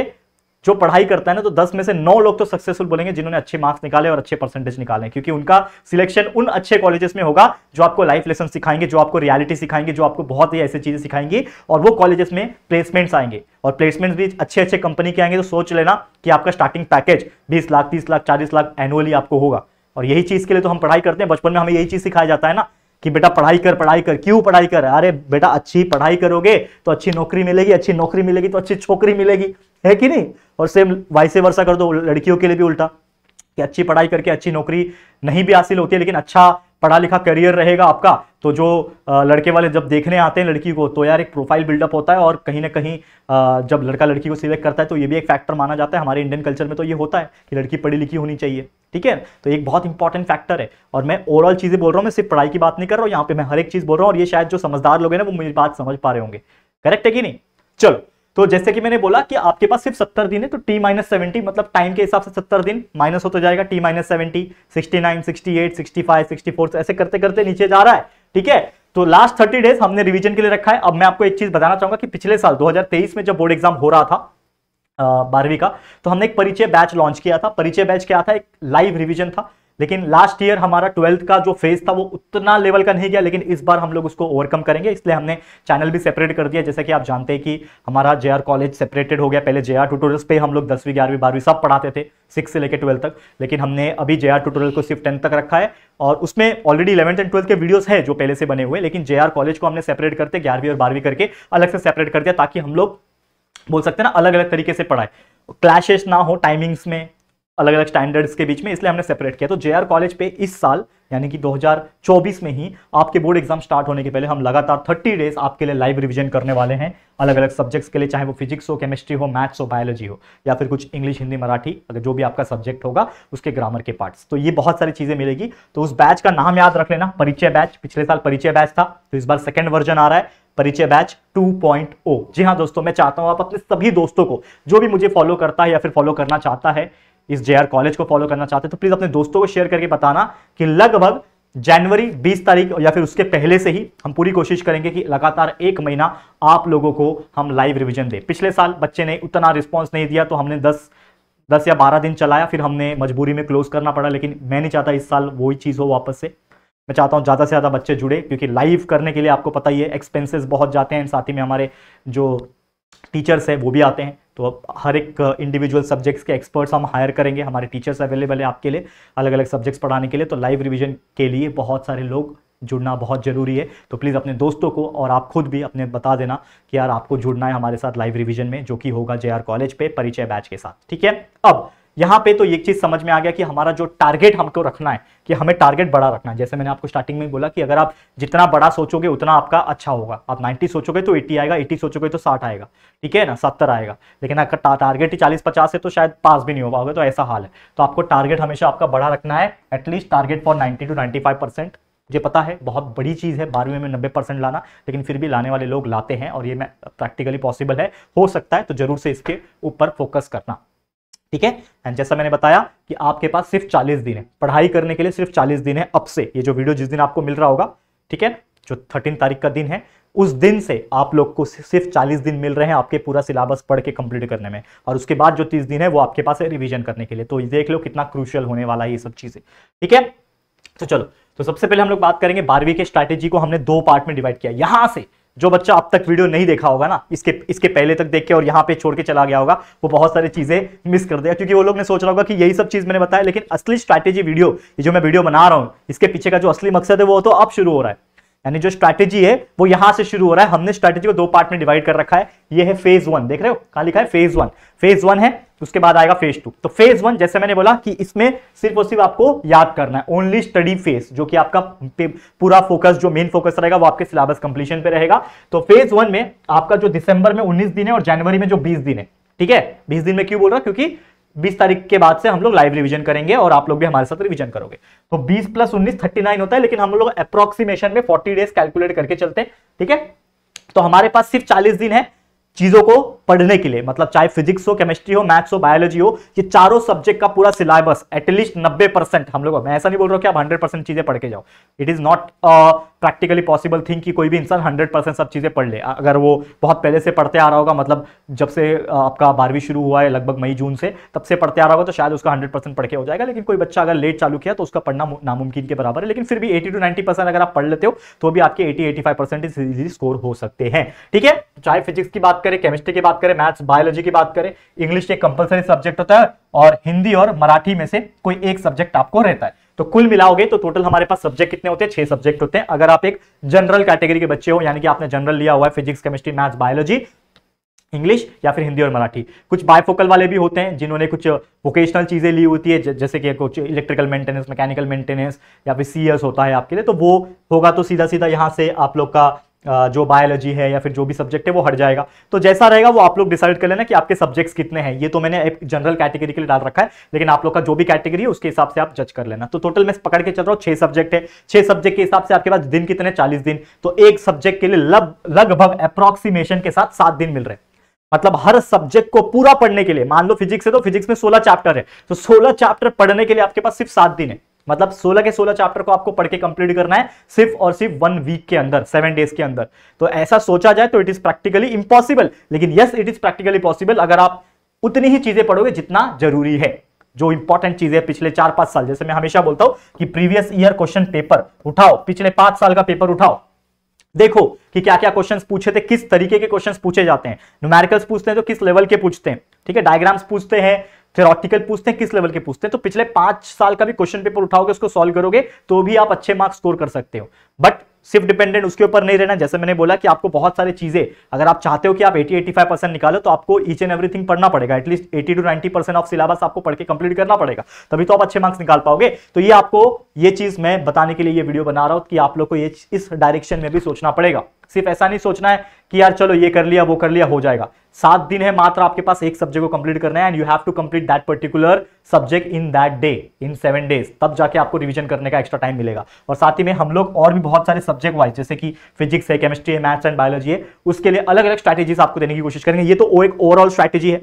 जो पढ़ाई करता है ना तो दस में से नौ लोग तो सक्सेसफुल बोलेंगे जिन्होंने अच्छे मार्क्स निकाले और अच्छे परसेंटेज निकाले क्योंकि उनका सिलेक्शन उन अच्छे कॉलेजेस में होगा जो आपको लाइफ लेसन सिखाएंगे जो आपको रियलिटी सिखाएंगे जो आपको बहुत ही ऐसी चीजें सिखाएंगी और वो कॉलेजेस में प्लेसमेंट्स आएंगे और प्लेसमेंट्स भी अच्छे अच्छे कंपनी के आएंगे तो सोच लेना कि आपका स्टार्टिंग पैकेज बीस लाख तीस लाख चालीस लाख एनुअली आपको होगा और यही चीज के लिए तो हम पढ़ाई करते हैं बचपन में हमें यही चीज सिखाया जाता है ना कि बेटा पढ़ाई कर पढ़ाई कर क्यों पढ़ाई कर अरे बेटा अच्छी पढ़ाई करोगे तो अच्छी नौकरी मिलेगी अच्छी नौकरी मिलेगी तो अच्छी छोकरी मिलेगी है कि नहीं और सेम वाइस वर्षा कर दो लड़कियों के लिए भी उल्टा कि अच्छी पढ़ाई करके अच्छी नौकरी नहीं भी हासिल होती है लेकिन अच्छा पढ़ा लिखा करियर रहेगा आपका तो जो लड़के वाले जब देखने आते हैं लड़की को तो यार एक प्रोफाइल बिल्डअप होता है और कहीं ना कहीं जब लड़का लड़की को सिलेक्ट करता है तो ये भी एक फैक्टर माना जाता है हमारे इंडियन कल्चर में तो ये होता है कि लड़की पढ़ी लिखी होनी चाहिए ठीक है तो एक बहुत इंपॉर्टेंट फैक्टर है और मैं ओवरऑल चीज़ें बोल रहा हूँ मैं सिर्फ पढ़ाई की बात नहीं कर रहा हूँ यहाँ पर मैं हर एक चीज़ बोल रहा हूँ और ये शायद जो समझदार लोग हैं ना वो मेरी बात समझ पा रहे होंगे करेक्ट है कि नहीं चलो तो जैसे कि मैंने बोला कि आपके पास सिर्फ सत्तर दिन है तो टी माइनस सेवेंटी मतलब टाइम के हिसाब से सत्तर दिन माइनस होता तो जाएगा T minus seventy sixty nine sixty eight sixty five sixty four ऐसे करते करते नीचे जा रहा है ठीक है तो लास्ट थर्टी डेज हमने रिवीजन के लिए रखा है अब मैं आपको एक चीज बताना चाहूंगा कि पिछले साल 2023 में जब बोर्ड एग्जाम हो रहा था बारहवीं का तो हमने एक परिचय बैच लॉन्च किया था परिचय बैच क्या था एक लाइव रिविजन था लेकिन लास्ट ईयर हमारा ट्वेल्थ का जो फेज था वो उतना लेवल का नहीं गया लेकिन इस बार हम लोग उसको ओवरकम करेंगे इसलिए हमने चैनल भी सेपरेट कर दिया जैसा कि आप जानते हैं कि हमारा जे कॉलेज सेपरेटेड हो गया पहले जे आर ट्यूटोरियल्स पे हम लोग दसवीं ग्यारहवीं बारहवीं सब पढ़ाते थे सिक्स से लेकर ट्वेल्थ तक लेकिन हमने अभी जे आर ट्यूटोरियल को सिर्फ टेंथ तक रखा है और उसमें ऑलरेडी इलेवंथ एंड ट्वेल्थ के वीडियोज है जो पहले से बने हुए लेकिन जे कॉलेज को हमने सेपरेट करते ग्यारहवीं और बारहवीं करके अलग से सेपरेट कर दिया ताकि हम लोग बोल सकते हैं ना अलग अलग तरीके से पढ़ाए क्लैशेस ना हो टाइमिंग्स में अलग अलग स्टैंडर्ड्स के बीच में इसलिए हमने सेपरेट किया तो जेआर कॉलेज पे इस साल यानी कि 2024 में ही आपके बोर्ड एग्जाम स्टार्ट होने के पहले हम लगातार 30 डेज आपके लिए लाइव रिवीजन करने वाले हैं अलग अलग सब्जेक्ट्स के लिए चाहे वो फिजिक्स हो केमिस्ट्री हो मैथ्स हो बायोलॉजी हो या फिर कुछ इंग्लिश हिंदी मराठी अगर जो भी आपका सब्जेक्ट होगा उसके ग्रामर के पार्ट्स तो ये बहुत सारी चीज़ें मिलेगी तो उस बैच का नाम याद रख लेना परिचय बैच पिछले साल परिचय बैच था तो इस बार सेकेंड वर्जन आ रहा है परिचय बैच 2.0 जी हाँ दोस्तों मैं चाहता हूँ आप अपने सभी दोस्तों को जो भी मुझे फॉलो करता है या फिर फॉलो करना चाहता है इस जे कॉलेज को फॉलो करना चाहते हैं तो प्लीज़ अपने दोस्तों को शेयर करके बताना कि लगभग जनवरी 20 तारीख या फिर उसके पहले से ही हम पूरी कोशिश करेंगे कि लगातार एक महीना आप लोगों को हम लाइव रिवीजन दें पिछले साल बच्चे ने उतना रिस्पॉन्स नहीं दिया तो हमने 10 10 या 12 दिन चलाया फिर हमने मजबूरी में क्लोज करना पड़ा लेकिन मैं नहीं चाहता इस साल वही चीज़ हो वापस से मैं चाहता हूँ ज़्यादा से ज़्यादा बच्चे जुड़े क्योंकि लाइव करने के लिए आपको पता ही है एक्सपेंसिस बहुत जाते हैं साथ ही में हमारे जो टीचर्स हैं वो भी आते हैं तो अब हर एक इंडिविजुअल सब्जेक्ट्स के एक्सपर्ट्स हम हायर करेंगे हमारे टीचर्स अवेलेबल है आपके लिए अलग अलग सब्जेक्ट्स पढ़ाने के लिए तो लाइव रिविजन के लिए बहुत सारे लोग जुड़ना बहुत ज़रूरी है तो प्लीज़ अपने दोस्तों को और आप खुद भी अपने बता देना कि यार आपको जुड़ना है हमारे साथ लाइव रिविजन में जो कि होगा जे कॉलेज पे परिचय बैच के साथ ठीक है अब यहां पे तो एक चीज समझ में आ गया कि हमारा जो टारगेट हमको रखना है कि हमें टारगेट बड़ा रखना है जैसे मैंने आपको स्टार्टिंग में बोला कि अगर आप जितना बड़ा सोचोगे उतना आपका अच्छा होगा आप 90 सोचोगे तो 80 आएगा 80 सोचोगे तो 60 आएगा ठीक है ना 70 आएगा लेकिन अगर टारगेट ही चालीस पचास है तो शायद पास भी नहीं हो पाओगे तो ऐसा हाल है तो आपको टारगेट हमेशा आपका बड़ा रखना है at least target for ninety to ninety मुझे पता है बहुत बड़ी चीज़ है बारहवीं में नब्बे परसेंट लाना लेकिन फिर भी लाने वाले लोग लाते हैं और ये मैं प्रैक्टिकली पॉसिबल है हो सकता है तो जरूर से इसके ऊपर फोकस करना ठीक है एंड जैसा मैंने बताया कि आपके पास सिर्फ 40 दिन है पढ़ाई करने के लिए सिर्फ 40 दिन है अब से ये जो वीडियो जिस दिन आपको मिल रहा होगा ठीक है जो थर्टीन तारीख का दिन है उस दिन से आप लोग को सिर्फ 40 दिन मिल रहे हैं आपके पूरा सिलेबस पढ़ के कंप्लीट करने में और उसके बाद जो 30 दिन है वो आपके पास है रिवीजन करने के लिए तो देख लो कितना क्रूशियल होने वाला है ये सब चीज़ें ठीक है तो चलो तो सबसे पहले हम लोग बात करेंगे बारहवीं के स्ट्रैटेजी को हमने दो पार्ट में डिवाइड किया यहां से जो बच्चा अब तक वीडियो नहीं देखा होगा ना इसके इसके पहले तक देख के और यहाँ पे छोड़ के चला गया होगा वो बहुत सारी चीज़ें मिस कर देगा क्योंकि वो लोग ने सोच रहा होगा कि यही सब चीज़ मैंने बताया लेकिन असली स्ट्रैटेजी वीडियो ये जो मैं वीडियो बना रहा हूँ इसके पीछे का जो असली मकसद है वो तो अब शुरू हो रहा है यानी जो स्ट्रैटेजी है वो यहां से शुरू हो रहा है हमने स्ट्रैटेजी को दो पार्ट में डिवाइड कर रखा है ये है फेज वन देख रहे हो कहा लिखा है फेज वन फेज वन है उसके बाद आएगा फेज टू तो फेज वन जैसे मैंने बोला कि इसमें सिर्फ और सिर्फ आपको याद करना है ओनली स्टडी फेज जो कि आपका पूरा फोकस जो मेन फोकस रहेगा वो आपके सिलेबस कंप्लीशन पे रहेगा तो फेज वन में आपका जो दिसंबर में उन्नीस दिन है और जनवरी में जो बीस दिन है ठीक है बीस दिन में क्यों बोल रहा क्योंकि बीस तारीख के बाद से हम लोग लाइव रिविजन करेंगे और आप लोग भी हमारे साथ रिविजन करोगे तो बीस प्लस उन्नीस थर्टी नाइन होता है लेकिन हम लोग अप्रोक्सीमेशन में फोर्टी डेज कैलकुलेट करके चलते हैं ठीक है तो हमारे पास सिर्फ चालीस दिन है चीजों को पढ़ने के लिए मतलब चाहे फिजिक्स हो केमिस्ट्री हो मैथ्स हो बायोलॉजी हो ये चारों सब्जेक्ट का पूरा सिलेबस एटलीस्ट नब्बे परसेंट हम लोग मैं ऐसा नहीं बोल रहा हूँ कि आप हंड्रेड परसेंट चीजें पढ़ के जाओ it is not practically possible thing कि कोई भी इंसान 100 परसेंट सब चीज़ें पढ़ ले अगर वो बहुत पहले से पढ़ते आ रहा होगा मतलब जब से आपका बारहवीं शुरू हुआ है लगभग मई जून से तब से पढ़ते आ रहा होगा तो शायद उसका 100 परसेंट पढ़ के हो जाएगा लेकिन कोई बच्चा अगर लेट चालू किया तो उसका पढ़ना नामुमकिन के बराबर है लेकिन फिर भी एटी टू नाइन्टी अगर आप पढ़ लेते हो तो भी आपके eighty eighty five percent score हो सकते हैं ठीक है चाहे फिजिक्स की बात करें केमिस्ट्री की बात करें मैथ्स बायोलॉजी की बात करें इंग्लिश एक कंपल्सरी सब्जेक्ट होता है और हिंदी और मराठी में से कोई एक सब्जेक्ट आपको रहता है तो कुल मिलाओगे तो टोटल हमारे पास सब्जेक्ट कितने होते हैं छह सब्जेक्ट होते हैं अगर आप एक जनरल कैटेगरी के बच्चे हो यानी कि आपने जनरल लिया हुआ है physics chemistry maths biology English या फिर हिंदी और मराठी कुछ बायफोकल वाले भी होते हैं जिन्होंने कुछ वोकेशनल चीज़ें ली होती है जैसे कि कुछ इलेक्ट्रिकल मेंटेनेंस मैकेनिकल मेंटेनेंस या फिर सीएस होता है आपके लिए तो वो होगा तो सीधा सीधा यहाँ से आप लोग का जो बायोलॉजी है या फिर जो भी सब्जेक्ट है वो हट जाएगा तो जैसा रहेगा वो आप लोग डिसाइड कर लेना कि आपके सब्जेक्ट्स कितने हैं ये तो मैंने एक जनरल कैटेगरी के लिए डाल रखा है लेकिन आप लोग का जो भी कैटेगरी है उसके हिसाब से आप जज कर लेना तो टोटल मैं पकड़ के चल रहा हूँ छह सब्जेक्ट है छह सब्जेक्ट के हिसाब से आपके पास दिन कितने चालीस दिन तो एक सब्जेक्ट के लिए लगभग अप्रोक्सीमेशन के साथ सात दिन मिल रहे हैं मतलब हर सब्जेक्ट को पूरा पढ़ने के लिए मान लो फिजिक्स है तो फिजिक्स में सोलह चैप्टर है तो सोलह चैप्टर पढ़ने के लिए आपके पास सिर्फ सात दिन है मतलब 16 के 16 चैप्टर को आपको पढ़ के कंप्लीट करना है सिर्फ और सिर्फ वन वीक के अंदर सेवन डेज के अंदर तो ऐसा सोचा जाए तो इट इज प्रैक्टिकली इम्पॉसिबल लेकिन yes it is practically possible अगर आप उतनी ही चीजें पढ़ोगे जितना जरूरी है जो इंपॉर्टेंट चीजें है पिछले चार पांच साल जैसे मैं हमेशा बोलता हूं कि प्रीवियस ईयर क्वेश्चन पेपर उठाओ पिछले पांच साल का पेपर उठाओ देखो कि क्या क्या क्वेश्चंस पूछे थे किस तरीके के क्वेश्चंस पूछे जाते हैं न्यूमेरिकल्स पूछते हैं तो किस लेवल के पूछते हैं ठीक है डायग्राम्स पूछते हैं थेरोटिकल पूछते हैं किस लेवल के पूछते हैं तो पिछले पांच साल का भी क्वेश्चन पेपर उठाओगे उसको सॉल्व करोगे तो भी आप अच्छे मार्क्स स्कोर कर सकते हो बट सिर्फ डिपेंडेंट उसके ऊपर नहीं रहना जैसे मैंने बोला कि आपको बहुत सारी चीजें अगर आप चाहते हो कि आप 80 85 परसेंट निकालो तो आपको ईच एंड एवरीथिंग पढ़ना पड़ेगा at least 80 to 90 percent of syllabus आपको पढ़ के कंप्लीट करना पड़ेगा तभी तो आप अच्छे मार्क्स निकाल पाओगे तो ये आपको ये चीज मैं बताने के लिए ये वीडियो बना रहा हूं कि आप लोग को ये इस डायरेक्शन में भी सोचना पड़ेगा सिर्फ ऐसा नहीं सोचना है कि यार चलो ये कर लिया वो कर लिया हो जाएगा सात दिन है मात्र आपके पास एक सब्जेक्ट को कंप्लीट करना है and you have to complete that particular subject in that day in seven days तब जाके आपको रिवीजन करने का एक्स्ट्रा टाइम मिलेगा और साथ ही में हम लोग और भी बहुत सारे सब्जेक्ट वाइज जैसे कि फिजिक्स है केमिस्ट्री है मैथ्स एंड बायोलॉजी है उसके लिए अलग अलग स्ट्रैटेजीज आपको देने की कोशिश करेंगे ये तो एक ओवरऑल स्ट्रैटेजी है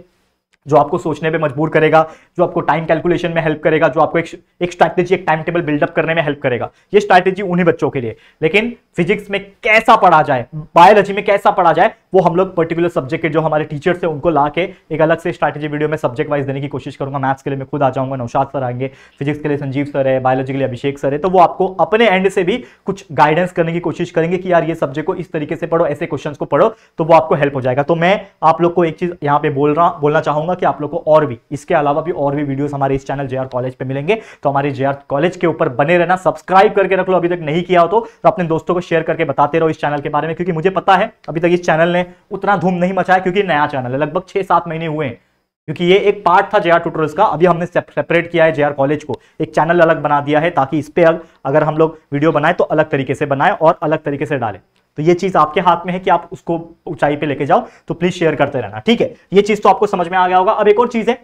जो आपको सोचने पे मजबूर करेगा जो आपको टाइम कैलकुलेशन में हेल्प करेगा जो आपको एक एक स्ट्रैटेजी एक टाइम टेबल बिल्डअप करने में हेल्प करेगा ये स्ट्रैटेजी उन्हीं बच्चों के लिए लेकिन फिजिक्स में कैसा पढ़ा जाए बायोलॉजी में कैसा पढ़ा जाए वो हम लोग पर्टिकुलर सब्जेक्ट के जो हमारे टीचर्स हैं उनको ला के एक अलग से स्ट्रैटेजी वीडियो में सब्जेक्ट वाइज देने की कोशिश करूंगा मैथ्स के लिए मैं खुद आ जाऊंगा नौशाद सर आएंगे फिजिक्स के लिए संजीव सर है बायोलॉजी के लिए अभिषेक सर है तो वो आपको अपने एंड से भी कुछ गाइडेंस करने की कोशिश करेंगे कि यार ये सब्जेक्ट को इस तरीके से पढ़ो ऐसे क्वेश्चन को पढ़ो तो वो आपको हेल्प हो जाएगा तो मैं आप लोग को एक चीज यहाँ पे बोल रहा बोलना चाहूंगा चाहूंगा कि आप लोग को और भी इसके अलावा भी और भी वीडियोस हमारे इस चैनल जेआर कॉलेज पे मिलेंगे तो हमारे जेआर कॉलेज के ऊपर बने रहना सब्सक्राइब करके रख लो अभी तक नहीं किया हो तो, तो अपने दोस्तों को शेयर करके बताते रहो इस चैनल के बारे में क्योंकि मुझे पता है अभी तक इस चैनल ने उतना धूम नहीं मचाया क्योंकि नया चैनल है लगभग छह सात महीने हुए हैं क्योंकि ये एक पार्ट था जेआर ट्यूटोरियल्स का अभी हमने सेपरेट किया है जेआर कॉलेज को एक चैनल अलग बना दिया है ताकि इस पर अगर हम लोग वीडियो बनाए तो अलग तरीके से बनाए और अलग तरीके से डालें तो ये चीज आपके हाथ में है कि आप उसको ऊंचाई पे लेके जाओ तो प्लीज शेयर करते रहना ठीक है ये चीज तो आपको समझ में आ गया होगा अब एक और चीज है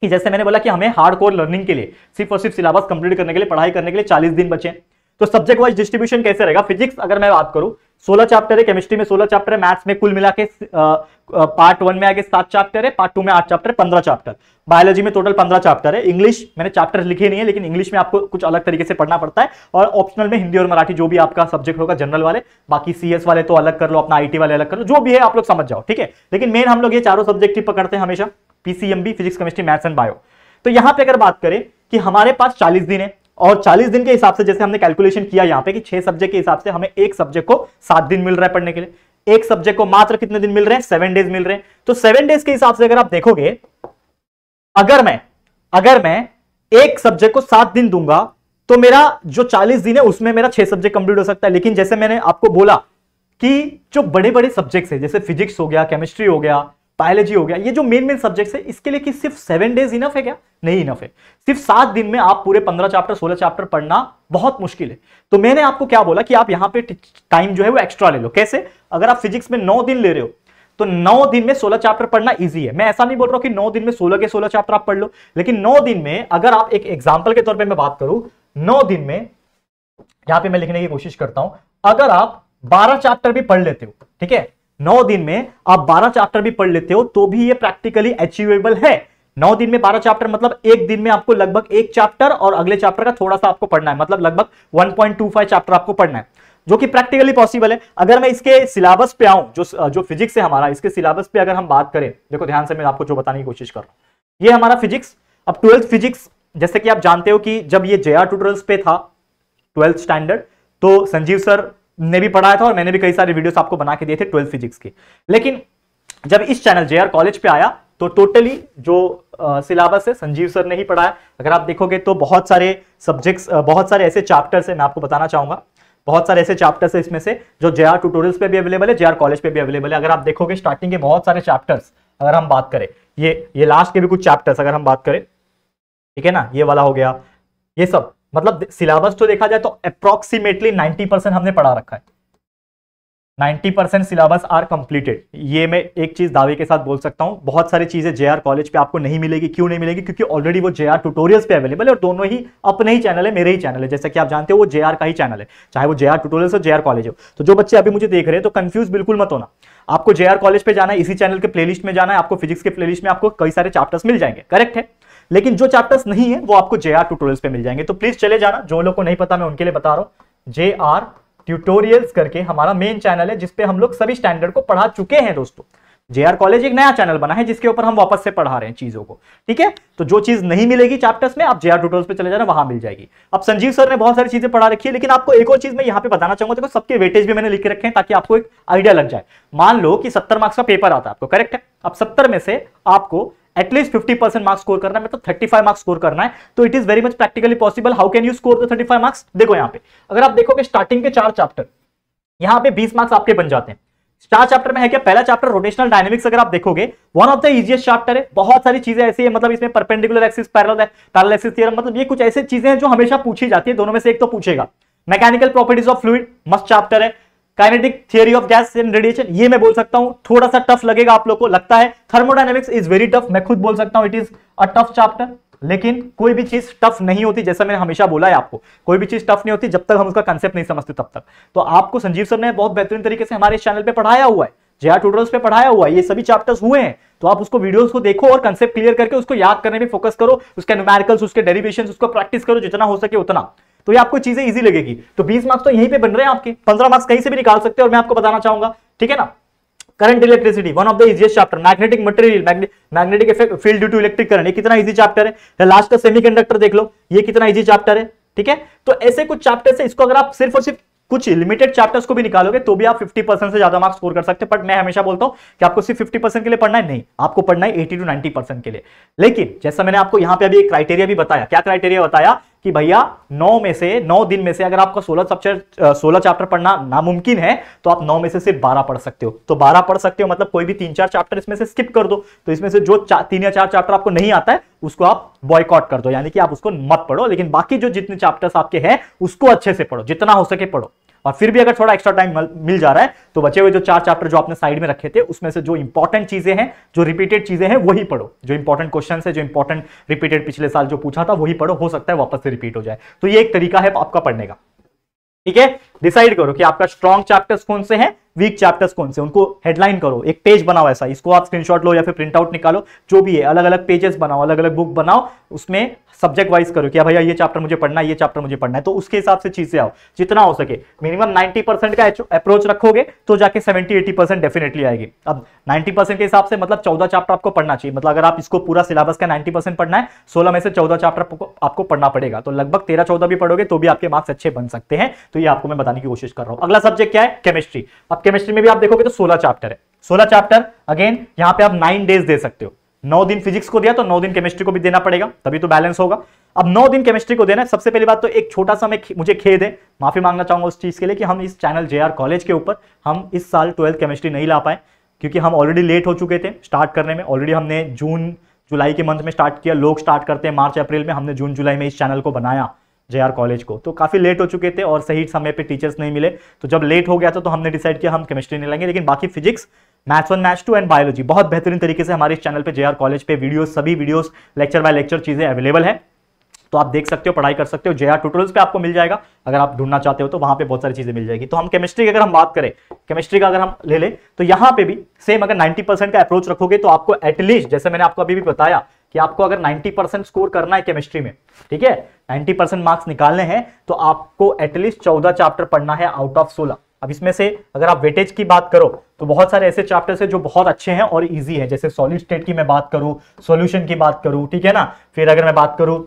कि जैसे मैंने बोला कि हमें हार्ड कोर लर्निंग के लिए सिर्फ और सिर्फ सिलेबस कंप्लीट करने के लिए पढ़ाई करने के लिए चालीस दिन बचे तो सब्जेक्ट वाइज डिस्ट्रीब्यूशन कैसे रहेगा फिजिक्स अगर मैं बात करूं सोलह चैप्टर है केमिस्ट्री में सोलह चैप्टर है मैथ्स में कुल मिला के पार्ट वन में आगे सात चैप्टर है पार्ट टू में आठ चैप्टर पंद्रह चैप्टर बायोलॉजी में टोटल पंद्रह चैप्टर है इंग्लिश मैंने चैप्टर लिखे नहीं है लेकिन इंग्लिश में आपको कुछ अलग तरीके से पढ़ना पड़ता है और ऑप्शनल में हिंदी और मराठी जो भी आपका सब्जेक्ट होगा जनरल वाले बाकी सी वाले तो अलग कर लो अपना आई वाले अलग कर लो जो भी है आप लोग समझ जाओ ठीक है लेकिन मेन हम लोग ये चारों सब्जेक्ट ही पकड़ते हैं हमेशा PCMB physics chemistry maths and bio तो यहां पे अगर बात करें कि हमारे पास चालीस दिन है और 40 दिन के हिसाब से जैसे हमने कैलकुलेशन किया यहाँ पे कि छह सब्जेक्ट के हिसाब से हमें एक सब्जेक्ट को सात दिन मिल रहा है पढ़ने के लिए एक सब्जेक्ट को मात्र कितने दिन मिल रहे हैं सेवन डेज मिल रहे हैं तो सेवन डेज के हिसाब से अगर आप देखोगे अगर मैं अगर मैं एक सब्जेक्ट को सात दिन दूंगा तो मेरा जो चालीस दिन है उसमें मेरा छह सब्जेक्ट कंप्लीट हो सकता है लेकिन जैसे मैंने आपको बोला कि जो बड़े बड़े सब्जेक्ट्स हैं जैसे फिजिक्स हो गया केमिस्ट्री हो गया बायोलॉजी हो गया ये जो मेन मेन सब्जेक्ट्स है इसके लिए कि सिर्फ सेवन डेज इनफ है क्या नहीं इनफ है सिर्फ सात दिन में आप पूरे पंद्रह चैप्टर सोलह चैप्टर पढ़ना बहुत मुश्किल है तो मैंने आपको क्या बोला कि आप यहाँ पे टाइम जो है वो एक्स्ट्रा ले लो कैसे अगर आप फिजिक्स में नौ दिन ले रहे हो तो नौ दिन में सोलह चैप्टर पढ़ना इजी है मैं ऐसा नहीं बोल रहा हूं कि नौ दिन में सोलह के सोलह चैप्टर आप पढ़ लो लेकिन नौ दिन में अगर आप एक एग्जाम्पल के तौर पर मैं बात करूं नौ दिन में यहां पे मैं लिखने की कोशिश करता हूं अगर आप बारह चैप्टर भी पढ़ लेते हो ठीक है नौ दिन में आप बारह चैप्टर भी पढ़ लेते हो तो भी ये प्रैक्टिकली अचीवेबल है नौ दिन में बारह चैप्टर मतलब एक दिन में आपको लगभग एक चैप्टर और अगले चैप्टर का थोड़ा सा आपको पढ़ना है मतलब लगभग 1.25 चैप्टर आपको पढ़ना है जो कि प्रैक्टिकली पॉसिबल है अगर मैं इसके सिलेबस पे आऊं जो जो फिजिक्स है हमारा इसके सिलेबस पे अगर हम बात करें देखो ध्यान से मैं आपको जो बताने की कोशिश कर रहा हूं ये हमारा फिजिक्स अब ट्वेल्थ फिजिक्स जैसे कि आप जानते हो कि जब ये जे आर पे था ट्वेल्थ स्टैंडर्ड तो संजीव सर ने भी पढ़ाया था और मैंने भी कई सारे वीडियोस आपको बना के दिए थे ट्वेल्थ फिजिक्स के लेकिन जब इस चैनल जे कॉलेज पे आया तो टोटली जो सिलेबस है संजीव सर ने ही पढ़ाया अगर आप देखोगे तो बहुत सारे सब्जेक्ट्स बहुत सारे ऐसे चैप्टर्स हैं मैं आपको बताना चाहूंगा बहुत सारे ऐसे चैप्टर्स है इसमें से जो जे आर ट्यूटोरियल्स पे भी अवेलेबल है जे आर कॉलेज पे भी अवेलेबल है अगर आप देखोगे स्टार्टिंग के बहुत सारे चैप्टर्स अगर हम बात करें ये ये लास्ट के भी कुछ चैप्टर्स अगर हम बात करें ठीक है ना ये वाला हो गया ये सब मतलब सिलेबस तो देखा जाए तो अप्रोक्सीमेटली 90 परसेंट हमने पढ़ा रखा है 90 परसेंट सिलेबस आर कंप्लीटेड ये मैं एक चीज दावे के साथ बोल सकता हूं बहुत सारी चीजें जे कॉलेज पे आपको नहीं मिलेगी क्यों नहीं मिलेगी क्योंकि ऑलरेडी वो जे टूटोरियल पे अवेलेबल है और दोनों ही अपने ही चैनल है मेरे ही चैनल है जैसे कि आप जानते हो वो जे का ही चैनल है चाहे वो जे टूटोरियल हो जे कॉलेज हो तो जो बच्चे अभी मुझे देख रहे हैं तो कंफ्यूज बिल्कुल मत होना आपको जे कॉलेज पे जाना है इसी चैनल के प्लेलिस्ट में जाना है आपको फिजिक्स के प्लेलिस्ट में आपको कई सारे चैप्टर्स मिल जाएंगे करेक्ट है लेकिन जो चैप्टर्स नहीं है वो आपको जे आर ट्यूटोरियल पे मिल जाएंगे तो प्लीज चले जाना जो लोग को नहीं पता मैं उनके लिए बता रहा हूँ जे आर ट्यूटोरियल करके हमारा मेन चैनल है जिसपे हम लोग सभी स्टैंडर्ड को पढ़ा चुके हैं दोस्तों आर कॉलेज एक नया चैनल बना है जिसके ऊपर हम वापस से पढ़ा रहे हैं चीजों को ठीक है तो जो चीज नहीं मिलेगी चैप्टर्स में आप आर ट्यूटोरियल पे चले जाना वहां मिल जाएगी अब संजीव सर ने बहुत सारी चीजें पढ़ा रखी है लेकिन आपको एक और चीज मैं यहाँ पे बताना चाहूंगा देखो सबके वेटेज भी मैंने लिख रखे हैं ताकि आपको एक आइडिया लग जाए मान लो कि सत्तर मार्क्स का पेपर आता है आपको करेक्ट है अब सत्तर में से आपको एटलीस्ट 50 परसेंट मार्क्स स्कोर करना है मतलब 35 मार्क्स स्कोर करना है तो it is very much practically possible how can you score the 35 marks देखो यहाँ पे अगर आप देखोगे स्टार्टिंग के चार चैप्टर यहाँ पे 20 मार्क्स आपके बन जाते हैं चार चैप्टर में है क्या पहला चैप्टर रोटेशनल डायनेमिक्स अगर आप देखोगे one of the easiest chapter है बहुत सारी चीजें ऐसी है मतलब इसमें perpendicular axis parallel parallel axis मतलब ये कुछ ऐसी चीजें हैं जो हमेशा पूछी जाती है दोनों में से एक तो पूछेगा mechanical properties of fluid must chapter है kinetic theory of gas and radiation ये मैं बोल सकता हूं थोड़ा सा टफ लगेगा आप लोग को लगता है थर्मोडाइनमिक्स इज वेरी टफ मैं खुद बोल सकता हूं it is a tough chapter लेकिन कोई भी चीज टफ नहीं होती जैसा मैंने हमेशा बोला है आपको कोई भी चीज टफ नहीं होती जब तक हम उसका कंसेप्ट नहीं समझते तब तक तो आपको संजीव सर ने बहुत बेहतरीन तरीके से हमारे चैनल पर पढ़ाया हुआ है जया ट्यूटर्स पे पढ़ाया हुआ है ये सभी चैप्टर्स हुए हैं तो आप उसको वीडियोस को देखो और कंसेप्ट क्लियर करके उसको याद करने में फोकस करो उसके न्यूमेरिकल्स उसके डेरिवेशन उसको प्रैक्टिस करो जितना हो सके उतना तो ये आपको चीजें इजी लगेगी तो बीस मार्क्स तो यहीं पे बन रहे हैं आपके पंद्रह मार्क्स कहीं से भी निकाल सकते हैं और मैं आपको बताना चाहूंगा ठीक है ना current electricity one of the easiest chapter magnetic material magnetic effect field due to electric current ये कितना इजी चैप्टर है लास्ट का कंडक्टर देख लो ये कितना इजी चैप्टर है ठीक है तो ऐसे कुछ चैप्टर है इसको अगर आप सिर्फ और सिर्फ कुछ लिमिटेड चैप्टर्स को भी निकालोगे तो भी आप 50 परसेंट से ज्यादा मार्क्स स्कोर कर सकते हैं बट मैं हमेशा बोलता हूं कि आपको सिर्फ 50 परसेंट के लिए पढ़ना है नहीं आपको पढ़ना है 80 टू 90 परसेंट के लिए लेकिन जैसा मैंने आपको यहां पे अभी एक क्राइटेरिया भी बताया क्या क्राइटेरिया बताया कि भैया नौ में से नौ दिन में से अगर आपका सोलह चैप्टर सोलह चैप्टर पढ़ना नामुमकिन है तो आप नौ में से सिर्फ बारह पढ़ सकते हो तो बारह पढ़ सकते हो मतलब कोई भी तीन चार चैप्टर इसमें से स्किप कर दो तो इसमें से जो तीन या चार चैप्टर आपको नहीं आता है उसको आप बॉयकॉट कर दो यानी कि आप उसको मत पढ़ो लेकिन बाकी जो जितने चैप्टर्स आपके हैं उसको अच्छे से पढ़ो जितना हो सके पढ़ो और फिर भी अगर थोड़ा एक्स्ट्रा टाइम मिल जा रहा है तो बचे हुए जो चार चैप्टर जो आपने साइड में रखे थे उसमें से जो इंपॉर्टेंट चीजें हैं जो रिपीटेड चीजें हैं वही पढ़ो जो इंपॉर्टेंट क्वेश्चन है जो इंपॉर्टेंट रिपीटेड पिछले साल जो पूछा था वही पढ़ो हो सकता है वापस से रिपीट हो जाए तो ये एक तरीका है आपका पढ़ने का ठीक है डिसाइड करो कि आपका स्ट्रॉन्ग चैप्टर्स कौन से हैं वीक चैप्टर्स कौन से उनको हेडलाइन करो एक पेज बनाओ ऐसा इसको आप स्क्रीनशॉट लो या फिर प्रिंट आउट निकालो जो भी है अलग अलग पेजेस बनाओ अलग अलग बुक बनाओ उसमें सब्जेक्ट वाइज करो कि हाँ भैया ये चैप्टर मुझे पढ़ना है ये चैप्टर मुझे पढ़ना है तो उसके हिसाब से चीजें आओ जितना हो सके मिनिमम 90 परसेंट का अप्रोच रखोगे तो जाके 70 80 परसेंट डेफिनेटली आएगी अब 90 परसेंट के हिसाब से मतलब 14 चैप्टर आपको पढ़ना चाहिए मतलब अगर आप इसको पूरा सिलेबस का 90 परसेंट पढ़ना है सोलह में से चौदह चैप्टर आपको पढ़ना पड़ेगा तो लगभग तेरह चौदह भी पढ़ोगे तो भी आपके मार्क्स अच्छे बन सकते हैं तो ये आपको मैं बताने की कोशिश कर रहा हूँ अगला सब्जेक्ट क्या है केमिस्ट्री अब केमिस्ट्री में भी आप देखोगे तो सोलह चैप्टर है सोलह चैप्टर अगेन यहाँ पे आप नाइन डेज दे सकते हो नौ दिन फिजिक्स को दिया तो नौ दिन केमिस्ट्री को भी देना पड़ेगा तभी तो बैलेंस होगा अब नौ दिन केमिस्ट्री को देना है सबसे पहली बात तो एक छोटा सा मैं मुझे खेद है माफी मांगना चाहूंगा उस चीज के लिए कि हम इस चैनल जे कॉलेज के ऊपर हम इस साल ट्वेल्थ केमिस्ट्री नहीं ला पाए क्योंकि हम ऑलरेडी लेट हो चुके थे स्टार्ट करने में ऑलरेडी हमने जून जुलाई के मंथ में स्टार्ट किया लोग स्टार्ट करते हैं मार्च अप्रैल में हमने जून जुलाई में इस चैनल को बनाया जे कॉलेज को तो काफ़ी लेट हो चुके थे और सही समय पे टीचर्स नहीं मिले तो जब लेट हो गया था तो हमने डिसाइड किया हम केमिस्ट्री नहीं लेंगे लेकिन बाकी physics maths one maths two and biology बहुत बेहतरीन तरीके से हमारे इस चैनल पे जेआर कॉलेज पे वीडियोस सभी वीडियोस लेक्चर बाय लेक्चर चीजें अवेलेबल है तो आप देख सकते हो पढ़ाई कर सकते हो जेआर ट्यूटोरियल्स पे आपको मिल जाएगा अगर आप ढूंढना चाहते हो तो वहां पे बहुत सारी चीजें मिल जाएगी तो हम केमिस्ट्री की अगर हम बात करें केमिस्ट्री का अगर हम ले लें तो यहाँ पे भी सेम अगर नाइन्टी परसेंट का अप्रोच रखोगे तो आपको एटलीस्ट जैसे मैंने आपको अभी भी बताया कि आपको अगर 90 परसेंट स्कोर करना है केमिस्ट्री में ठीक है 90 परसेंट मार्क्स निकालने हैं तो आपको एटलीस्ट चौदह चैप्टर पढ़ना है आउट ऑफ सोलह अब इसमें से अगर आप वेटेज की बात करो तो बहुत सारे ऐसे चैप्टर्स हैं जो बहुत अच्छे हैं और इजी हैं जैसे सॉलिड स्टेट की मैं बात करूं सॉल्यूशन की बात करूं ठीक है ना फिर अगर मैं बात करूं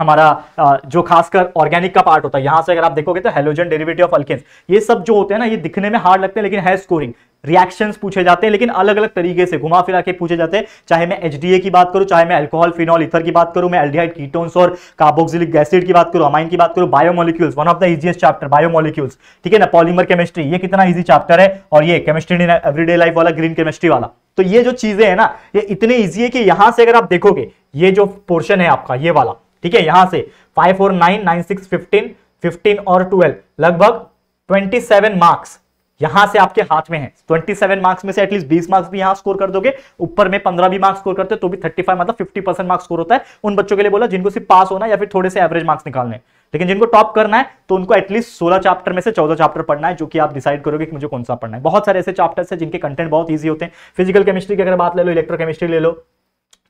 हमारा जो खासकर ऑर्गेनिक का पार्ट होता है यहां से अगर आप देखोगे तो हेलोजन डेरिवेटिव ऑफ अल्केन्स ये सब जो होते हैं ना ये दिखने में हार्ड लगते हैं लेकिन है स्कोरिंग रिएक्शंस पूछे जाते हैं लेकिन अलग अलग तरीके से घुमा फिरा के पूछे जाते हैं चाहे मैं एच की बात करूं चाहे मैं अल्कोहल फिनॉल इथर की बात करूं मैं एल्डिहाइड कीटोन्स और कार्बोक्सिलिक एसिड की बात करूं अमाइन की बात करूं biomolecules one of the easiest chapter biomolecules ठीक है ना पॉलीमर केमिस्ट्री ये कितना ईजी चैप्टर है और ये केमिस्ट्री इन एवरीडे लाइफ वाला ग्रीन केमिस्ट्री वाला तो ये जो चीजें है ना ये इतने ईजी है कि यहां से अगर आप देखोगे ये जो पोर्शन है आपका ये वाला ठीक है यहां से five four nine nine six fifteen fifteen और ट्वेल्व लगभग ट्वेंटी सेवन मार्क्स यहां से आपके हाथ में है 27 मार्क्स में से एटलीस्ट 20 मार्क्स भी यहां स्कोर कर दोगे ऊपर में 15 भी मार्क्स स्कोर करते तो भी 35 मतलब 50 परसेंट मार्क्स स्कोर होता है उन बच्चों के लिए बोला जिनको सिर्फ पास होना या फिर थोड़े से एवरेज मार्क्स निकालने लेकिन जिनको टॉप करना है तो उनको एटलीस्ट सोलह चैप्टर में से चौदह चैप्टर पढ़ना है जो कि आप डिसाइड करोगे कि मुझे कौन सा पढ़ना है बहुत सारे ऐसे चैप्टर्स है जिनके कंटेंट बहुत ईजी होते हैं फिजिकल केमिस्ट्री की अगर बात ले लो इलेक्ट्रोकेमिस्ट्री ले लो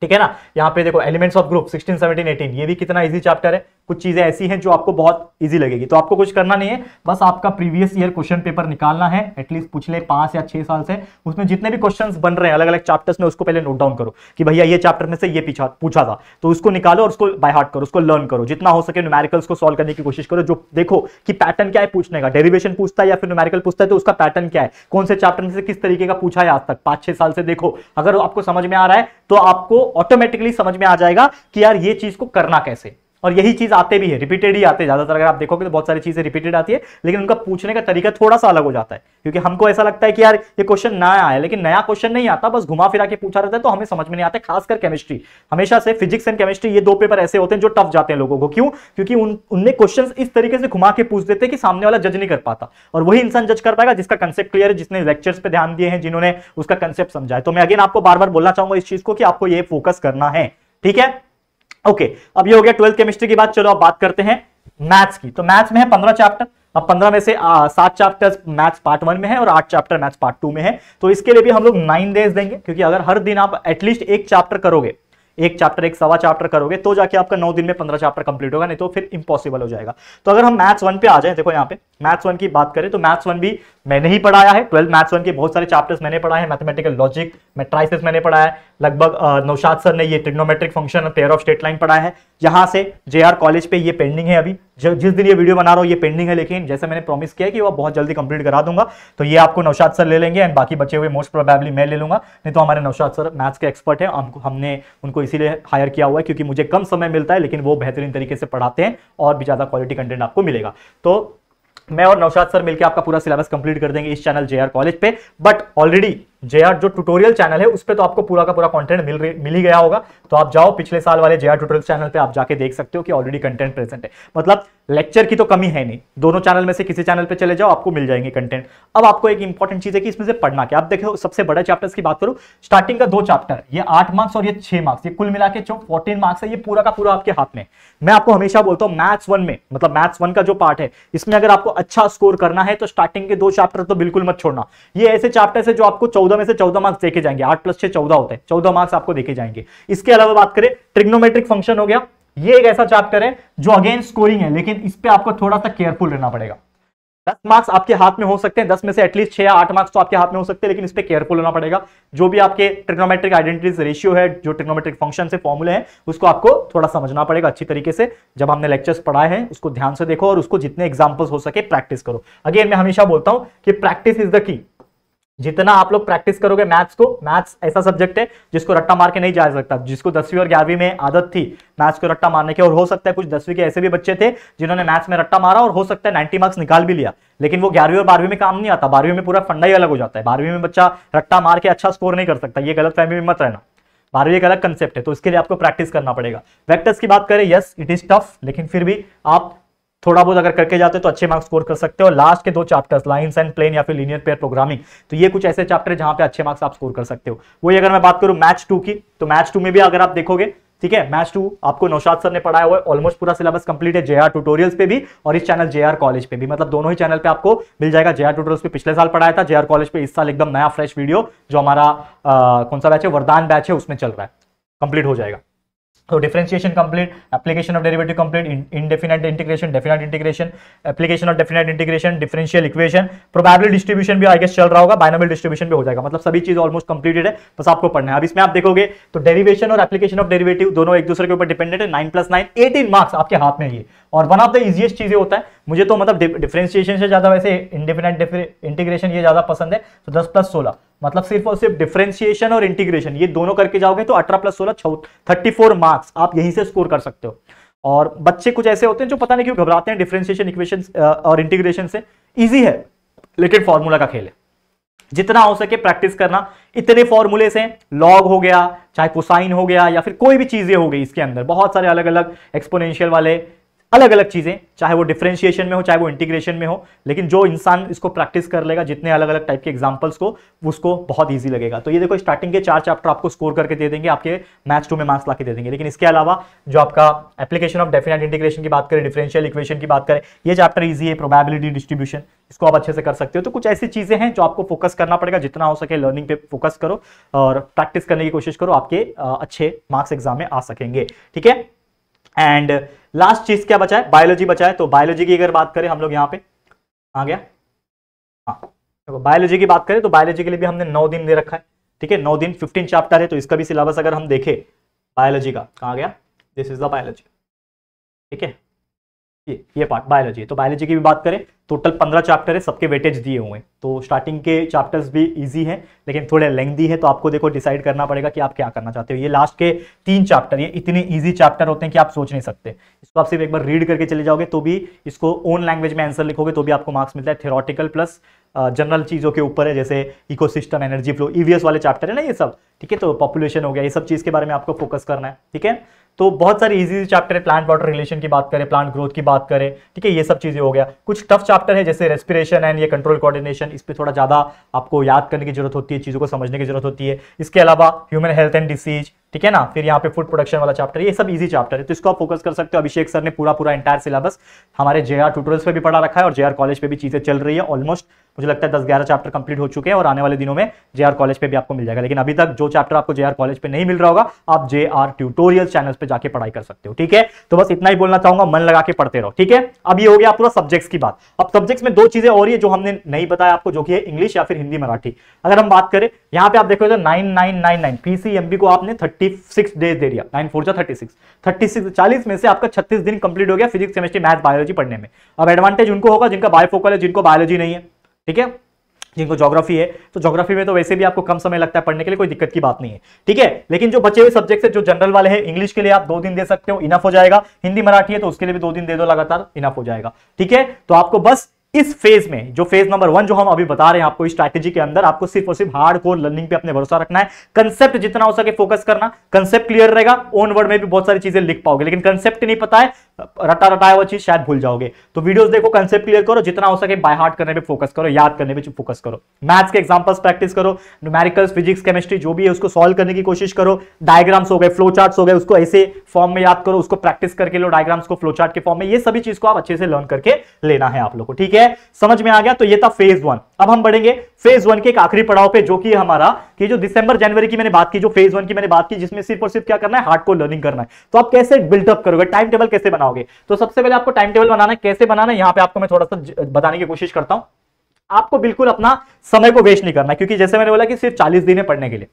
ठीक है ना यहाँ पे देखो एलिमेंट्स ऑफ ग्रुप 16, 17, 18 ये भी कितना इजी चैप्टर है कुछ चीजें ऐसी हैं जो आपको बहुत इजी लगेगी तो आपको कुछ करना नहीं है बस आपका प्रीवियस ईयर क्वेश्चन पेपर निकालना है एटलीस्ट पिछले पांच या छह साल से उसमें जितने भी क्वेश्चंस बन रहे हैं अलग अलग चैप्टर्स में उसको पहले नोट डाउन करो कि भैया ये चैप्टर में से ये पूछा पूछा था तो उसको निकालो और उसको बाय हार्ट करो उसको लर्न करो जितना हो सके न्यूमेरिकल्स को सॉल्व करने की कोशिश करो जो देखो कि पैटर्न क्या है पूछने का डेरिवेशन पूछता है या फिर न्यूमेरिकल पूछता है तो उसका पैटर्न क्या है कौन से चैप्टर में से किस तरीके का पूछा है आज तक पांच छह साल से देखो अगर आपको समझ में आ रहा है तो आपको ऑटोमेटिकली समझ में आ जाएगा कि यार ये चीज को करना कैसे और यही चीज आते भी है रिपीटेड ही आते हैं ज्यादातर अगर आप देखोगे तो बहुत सारी चीजें रिपीटेड आती है लेकिन उनका पूछने का तरीका थोड़ा सा अलग हो जाता है क्योंकि हमको ऐसा लगता है कि यार ये क्वेश्चन नया आया लेकिन नया क्वेश्चन नहीं आता बस घुमा फिरा के पूछा रहता है तो हमें समझ में नहीं आता खासकर केमिस्ट्री हमेशा से फिजिक्स एंड केमिस्ट्री ये दो पेपर ऐसे होते हैं जो टफ जाते हैं लोगों को क्यों क्योंकि उनने क्वेश्चन इस तरीके से घुमा के पूछ देते हैं कि सामने वाला जज नहीं कर पाता और वही इंसान जज कर पाएगा जिसका कंसेप्ट क्लियर है जिसने लेक्चर्स पे ध्यान दिए हैं जिन्होंने उसका कंसेप्ट समझा तो मैं अगेन आपको बार बार बोलना चाहूंगा इस चीज को कि आपको ये फोकस करना है ठीक है ओके अब ये हो गया ट्वेल्थ केमिस्ट्री की बात चलो अब बात करते हैं मैथ्स की तो मैथ्स में है पंद्रह चैप्टर अब पंद्रह में से सात चैप्टर्स मैथ्स पार्ट वन में है और आठ चैप्टर मैथ्स पार्ट टू में है तो इसके लिए भी हम लोग नाइन डेज देंगे क्योंकि अगर हर दिन आप एटलीस्ट एक चैप्टर करोगे एक चैप्टर एक सवा चैप्टर करोगे तो जाके आपका नौ दिन में पंद्रह चैप्टर कंप्लीट होगा नहीं तो फिर इंपॉसिबल हो जाएगा तो अगर हम मैथ्स वन पे आ जाए देखो यहाँ पे मैथ्स वन की बात करें तो मैथ्स वन भी मैंने ही पढ़ाया है ट्वेल्थ मैथ्स वन के बहुत सारे चैप्टर्स मैंने पढ़ाए हैं मैथमेटिकल लॉजिक मेट्राइसिस मैंने पढ़ाया है लगभग नौशाद सर ने ये trigonometric function pair of straight line पढ़ाया है यहाँ से जेआर कॉलेज पे ये पेंडिंग है अभी जिस दिन ये वीडियो बना रहा हूँ ये पेंडिंग है लेकिन जैसे मैंने प्रॉमिस किया कि वो बहुत जल्दी कंप्लीट करा दूंगा तो ये आपको नौशाद सर ले लेंगे एंड बाकी बचे हुए मोस्ट प्रोबेबली मैं ले लूंगा नहीं तो हमारे नौशाद सर मैथ्स के एक्सपर्ट है हमने उनको इसीलिए हायर किया हुआ है क्योंकि मुझे कम समय मिलता है लेकिन वो बेहतरीन तरीके से पढ़ाते हैं और भी ज़्यादा क्वालिटी कंटेंट आपको मिलेगा तो मैं और नौशाद सर मिलकर आपका पूरा सिलेबस कंप्लीट कर देंगे इस चैनल जे कॉलेज पे बट ऑलरेडी जेआर जो ट्यूटोरियल चैनल है उस पर तो आपको पूरा का पूरा कंटेंट मिल मिल ही गया होगा तो आप जाओ पिछले साल वाले जेआर ट्यूटोरियल चैनल पे आप जाके देख सकते हो कि ऑलरेडी कंटेंट प्रेजेंट है मतलब लेक्चर की तो कमी है नहीं दोनों चैनल में से किसी चैनल पे चले जाओ आपको मिल जाएंगे कंटेंट अब आपको एक इंपॉर्टेंट चीज है कि इसमें से पढ़ना क्या आप देखो सबसे बड़ा चैप्टर्स की बात करूं स्टार्टिंग का दो चैप्टर ये आठ मार्क्स और ये छह मार्क्स ये कुल मिला के जो फोर्टीन मार्क्स है ये पूरा का पूरा आपके हाथ में मैं आपको हमेशा बोलता हूँ मैथ्स वन में मतलब मैथ्स वन का जो पार्ट है इसमें अगर आपको अच्छा स्कोर करना है तो स्टार्टिंग के दो चैप्टर तो बिल्कुल मत छोड़ना ये ऐसे चैप्टर है जो आपको चौदह में से चौदह मार्क्स देखे जाएंगे आठ प्लस छह चौदह होते हैं चौदह मार्क्स आपको देखे जाएंगे इसके अलावा बात करें ट्रिग्नोमेट्रिक फंक्शन हो गया ये एक ऐसा चैप्टर है जो अगेन स्कोरिंग है लेकिन इस पर आपको थोड़ा सा केयरफुल रहना पड़ेगा दस मार्क्स आपके हाथ में हो सकते हैं दस में से एटलीस्ट छह या आठ मार्क्स तो आपके हाथ में हो सकते हैं लेकिन इस पर केयरफुल होना पड़ेगा जो भी आपके ट्रिग्नोमेट्रिक आइडेंटिटीज रेशियो है जो ट्रिग्नोमेट्रिक फंक्शन से फॉर्मूले हैं उसको आपको थोड़ा समझना पड़ेगा अच्छी तरीके से जब हमने लेक्चर्स पढ़ाए हैं उसको ध्यान से देखो और उसको जितने एग्जाम्पल्स हो सके प्रैक्टिस करो अगेन मैं हमेशा बोलता हूँ कि प्रैक्टिस इज द की जितना आप लोग प्रैक्टिस करोगे मैथ्स को मैथ्स ऐसा सब्जेक्ट है जिसको रट्टा मार के नहीं जा सकता जिसको दसवीं और ग्यारहवीं में आदत थी मैथ्स को रट्टा मारने की और हो सकता है कुछ दसवीं के ऐसे भी बच्चे थे जिन्होंने मैथ्स में रट्टा मारा और हो सकता है नाइन्टी मार्क्स निकाल भी लिया लेकिन वो ग्यारहवीं और बारहवीं में काम नहीं आता बारहवीं में पूरा फंडा ही अलग हो जाता है बारहवीं में बच्चा रट्टा मार के अच्छा स्कोर नहीं कर सकता ये गलत फैमिली में मत रहना बारहवीं एक अलग कंसेप्ट है तो इसके लिए आपको प्रैक्टिस करना पड़ेगा वैक्टर्स की बात करें यस इट इज टफ लेकिन फिर भी आप थोड़ा बहुत अगर करके जाते हो तो अच्छे मार्क्स स्कोर कर सकते हो लास्ट के दो चैप्टर्स लाइन्स एंड प्लेन या फिर लीनियर पेयर प्रोग्रामिंग तो ये कुछ ऐसे चैप्टर जहां पे अच्छे मार्क्स आप स्कोर कर सकते हो वही अगर मैं बात करूं मैच टू की तो मैच टू में भी अगर आप देखोगे ठीक है मैच टू आपको नौशाद सर ने पढ़ाया हुआ है ऑलमोस्ट पूरा सिलेबस कंप्लीट है आर ट्यूटोरियल्स पे भी और इस चैनल आर कॉलेज पे भी मतलब दोनों ही चैनल पे आपको मिल जाएगा जेआर ट्यूटोरियल्स पे पिछले साल पढ़ाया था आर कॉलेज पे इस साल एकदम नया फ्रेश वीडियो जो हमारा कौन सा बैच है वरदान बैच है उसमें चल रहा है कंप्लीट हो जाएगा तो differentiation complete application of derivative complete in, definite integration definite integration application of definite integration differential equation probability भी आई गेस चल रहा होगा बाइनोमियल डिस्ट्रीब्यूशन भी हो जाएगा मतलब सभी चीज ऑलमोस्ट कंप्लीटेड है बस आपको पढ़ना है अब इसमें आप देखोगे तो डेरिवेशन और एप्लीकेशन ऑफ डेरिवेटिव दोनों एक दूसरे के ऊपर डिपेंडेंट है nine plus nine eighteen marks आपके हाथ में ये और वन ऑफ द इजिएस्ट चीजें होता है मुझे तो मतलब डिफ्रेंशिएशन से ज्यादा वैसे इंडिफिनेट इंटीग्रेशन ये ज्यादा पसंद है तो दस प्लस सोलह मतलब सिर्फ और सिर्फ डिफ्रेंशिएशन और इंटीग्रेशन ये दोनों करके जाओगे तो अठारह प्लस सोलह थर्टी फोर मार्क्स आप यहीं से स्कोर कर सकते हो और बच्चे कुछ ऐसे होते हैं जो पता नहीं क्यों घबराते हैं डिफ्रेंशिएशन इक्वेशन और इंटीग्रेशन से ईजी है लेकिन फॉर्मूला का खेल है जितना हो सके प्रैक्टिस करना इतने फॉर्मूले से लॉग हो गया चाहे कोसाइन हो गया या फिर कोई भी चीजें हो गई इसके अंदर बहुत सारे अलग अलग एक्सपोनेंशियल वाले अलग अलग चीज़ें चाहे वो डिफ्रेंशिएशन में हो चाहे वो इंटीग्रेशन में हो लेकिन जो इंसान इसको प्रैक्टिस कर लेगा जितने अलग अलग टाइप के एग्जाम्पल्स को उसको बहुत ईजी लगेगा तो ये देखो स्टार्टिंग के चार चैप्टर आपको स्कोर करके दे देंगे आपके मैथ्स टू में मार्क्स ला दे देंगे लेकिन इसके अलावा जो आपका एप्लीकेशन ऑफ डेफिनेट इंटीग्रेशन की बात करें डिफरेंशियल इक्वेशन की बात करें ये चैप्टर ईजी है प्रोबेबिलिटी डिस्ट्रीब्यूशन इसको आप अच्छे से कर सकते हो तो कुछ ऐसी चीज़ें हैं जो आपको फोकस करना पड़ेगा जितना हो सके लर्निंग पे फोकस करो और प्रैक्टिस करने की कोशिश करो आपके अच्छे मार्क्स एग्जाम में आ सकेंगे ठीक है एंड लास्ट चीज क्या बचा है बायोलॉजी बचा है तो बायोलॉजी की अगर बात करें हम लोग यहाँ पे आ गया हाँ बायोलॉजी की बात करें तो बायोलॉजी के लिए भी हमने नौ दिन दे रखा है ठीक है नौ दिन फिफ्टीन चैप्टर है तो इसका भी सिलेबस अगर हम देखें बायोलॉजी का कहाँ गया दिस इज द बायोलॉजी ठीक है ये ये पार्ट बायोलॉजी तो बायोलॉजी की भी बात करें टोटल पंद्रह चैप्टर है सबके वेटेज दिए हुए हैं तो स्टार्टिंग के चैप्टर्स भी इजी हैं लेकिन थोड़े लेंथी है तो आपको देखो डिसाइड करना पड़ेगा कि आप क्या करना चाहते हो ये लास्ट के तीन चैप्टर ये इतने इजी चैप्टर होते हैं कि आप सोच नहीं सकते इसको आप सिर्फ एक बार रीड करके चले जाओगे तो भी इसको ओन लैंग्वेज में आंसर लिखोगे तो भी आपको मार्क्स मिलता है थेरोटिकल प्लस जनरल चीज़ों के ऊपर है जैसे इको एनर्जी फ्लो ईवीएस वाले चैप्टर है ना ये सब ठीक है तो पॉपुलेशन हो गया ये सब चीज़ के बारे में आपको फोकस करना है ठीक है तो बहुत सारे इजी चैप्टर है प्लांट वाटर रिलेशन की बात करें प्लांट ग्रोथ की बात करें ठीक है ये सब चीज़ें हो गया कुछ टफ चैप्टर है जैसे रेस्पिरेशन एंड ये कंट्रोल कोऑर्डिनेशन इस पर थोड़ा ज़्यादा आपको याद करने की जरूरत होती है चीज़ों को समझने की जरूरत होती है इसके अलावा ह्यूमन हेल्थ एंड डिसीज ठीक है ना फिर यहाँ पे फूड प्रोडक्शन वाला चैप्टर ये सब इजी चैप्टर है तो इसको आप फोकस कर सकते हो अभिषेक सर ने पूरा पूरा इंटायर सिलेबस हमारे जे आर ट्यूटोरियल्स पे भी पढ़ा रखा है और जे आर कॉलेज पे भी चीज़ें चल रही है ऑलमोस्ट मुझे लगता है दस ग्यारह चैप्टर कंप्लीट हो चुके हैं और आने वाले दिनों में जे आर कॉलेज पे भी आपको मिल जाएगा लेकिन अभी तक जो चैप्टर आपको जे आर कॉलेज पे नहीं मिल रहा होगा आप जे आर ट्यूटोरियल चैनल पर जाके पढ़ाई कर सकते हो ठीक है तो बस इतना ही बोलना चाहूंगा मन लगा के पढ़ते रहो ठीक है अब ये हो गया पूरा सब्जेक्ट्स की बात अब सब्जेक्ट्स में दो चीजें और ये जो हमने नहीं बताया आपको जो कि है इंग्लिश या फिर हिंदी मराठी अगर हम बात करें यहाँ पे आप देखो nine nine nine nine PCMB को आपने थर्टी सिक्स डेज दे दिया nine four thirty six thirty six चालीस में से आपका छत्तीस दिन कंप्लीट हो गया फिजिक्स केमिस्ट्री मैथ बायोलॉजी पढ़ने में अब एडवांटेज उनको होगा जिनका बायोफोकल है जिनको बायोलॉजी नहीं है ठीक है जिनको जोग्राफी है तो जोग्राफी में तो वैसे भी आपको कम समय लगता है पढ़ने के लिए कोई दिक्कत की बात नहीं है ठीक है लेकिन जो बचे हुए सब्जेक्ट है जो जनरल वाले हैं इंग्लिश के लिए आप दो दिन दे सकते हो इनफ हो जाएगा हिंदी मराठी है तो उसके लिए भी दो दिन दे दो लगातार इनफ हो जाएगा ठीक है तो आपको बस इस फेज में जो फेज नंबर वन जो हम अभी बता रहे हैं आपको स्ट्रैटेजी के अंदर आपको सिर्फ और सिर्फ हार्ड कोर लर्निंग पे अपने भरोसा रखना है कंसेप्ट जितना हो सके फोकस करना कंसेप्ट क्लियर रहेगा ओन वर्ड में भी बहुत सारी चीजें लिख पाओगे लेकिन कंसेप्ट नहीं पता है रटा रटाया वो चीज शायद भूल जाओगे तो वीडियो देखो कंसेप्ट क्लियर करो जितना हो सके बाय हार्ट करने पर फोकस करो याद करने पर फोकस करो मैथ्स के एग्जाम्पल्स प्रैक्टिस करो न्यूमेरिकल्स फिजिक्स केमिस्ट्री जो भी है उसको सोल्व करने की कोशिश करो डायग्राम्स हो गए फ्लो चार्ट हो गए उसको ऐसे फॉर्म में याद करो उसको प्रैक्टिस करके लो डायग्राम्स को फ्लो चार्ट के फॉर्म में ये सभी चीज को आप अच्छे से लर्न करके लेना है आप लोग को ठीक है है समझ में आ गया तो ये था फेज वन अब हम बढ़ेंगे फेज वन के एक आखिरी पड़ाव पे जो कि हमारा कि जो दिसंबर जनवरी की मैंने बात की जो फेज वन की मैंने बात की जिसमें सिर्फ और सिर्फ क्या करना है हार्ड को लर्निंग करना है तो आप कैसे बिल्डअप करोगे टाइम टेबल कैसे बनाओगे तो सबसे पहले आपको टाइम टेबल बनाना है कैसे बनाना है यहाँ पे आपको मैं थोड़ा सा बताने की कोशिश करता हूँ आपको बिल्कुल अपना समय को वेस्ट नहीं करना क्योंकि जैसे मैंने बोला कि सिर्फ चालीस दिन है पढ़ने के लिए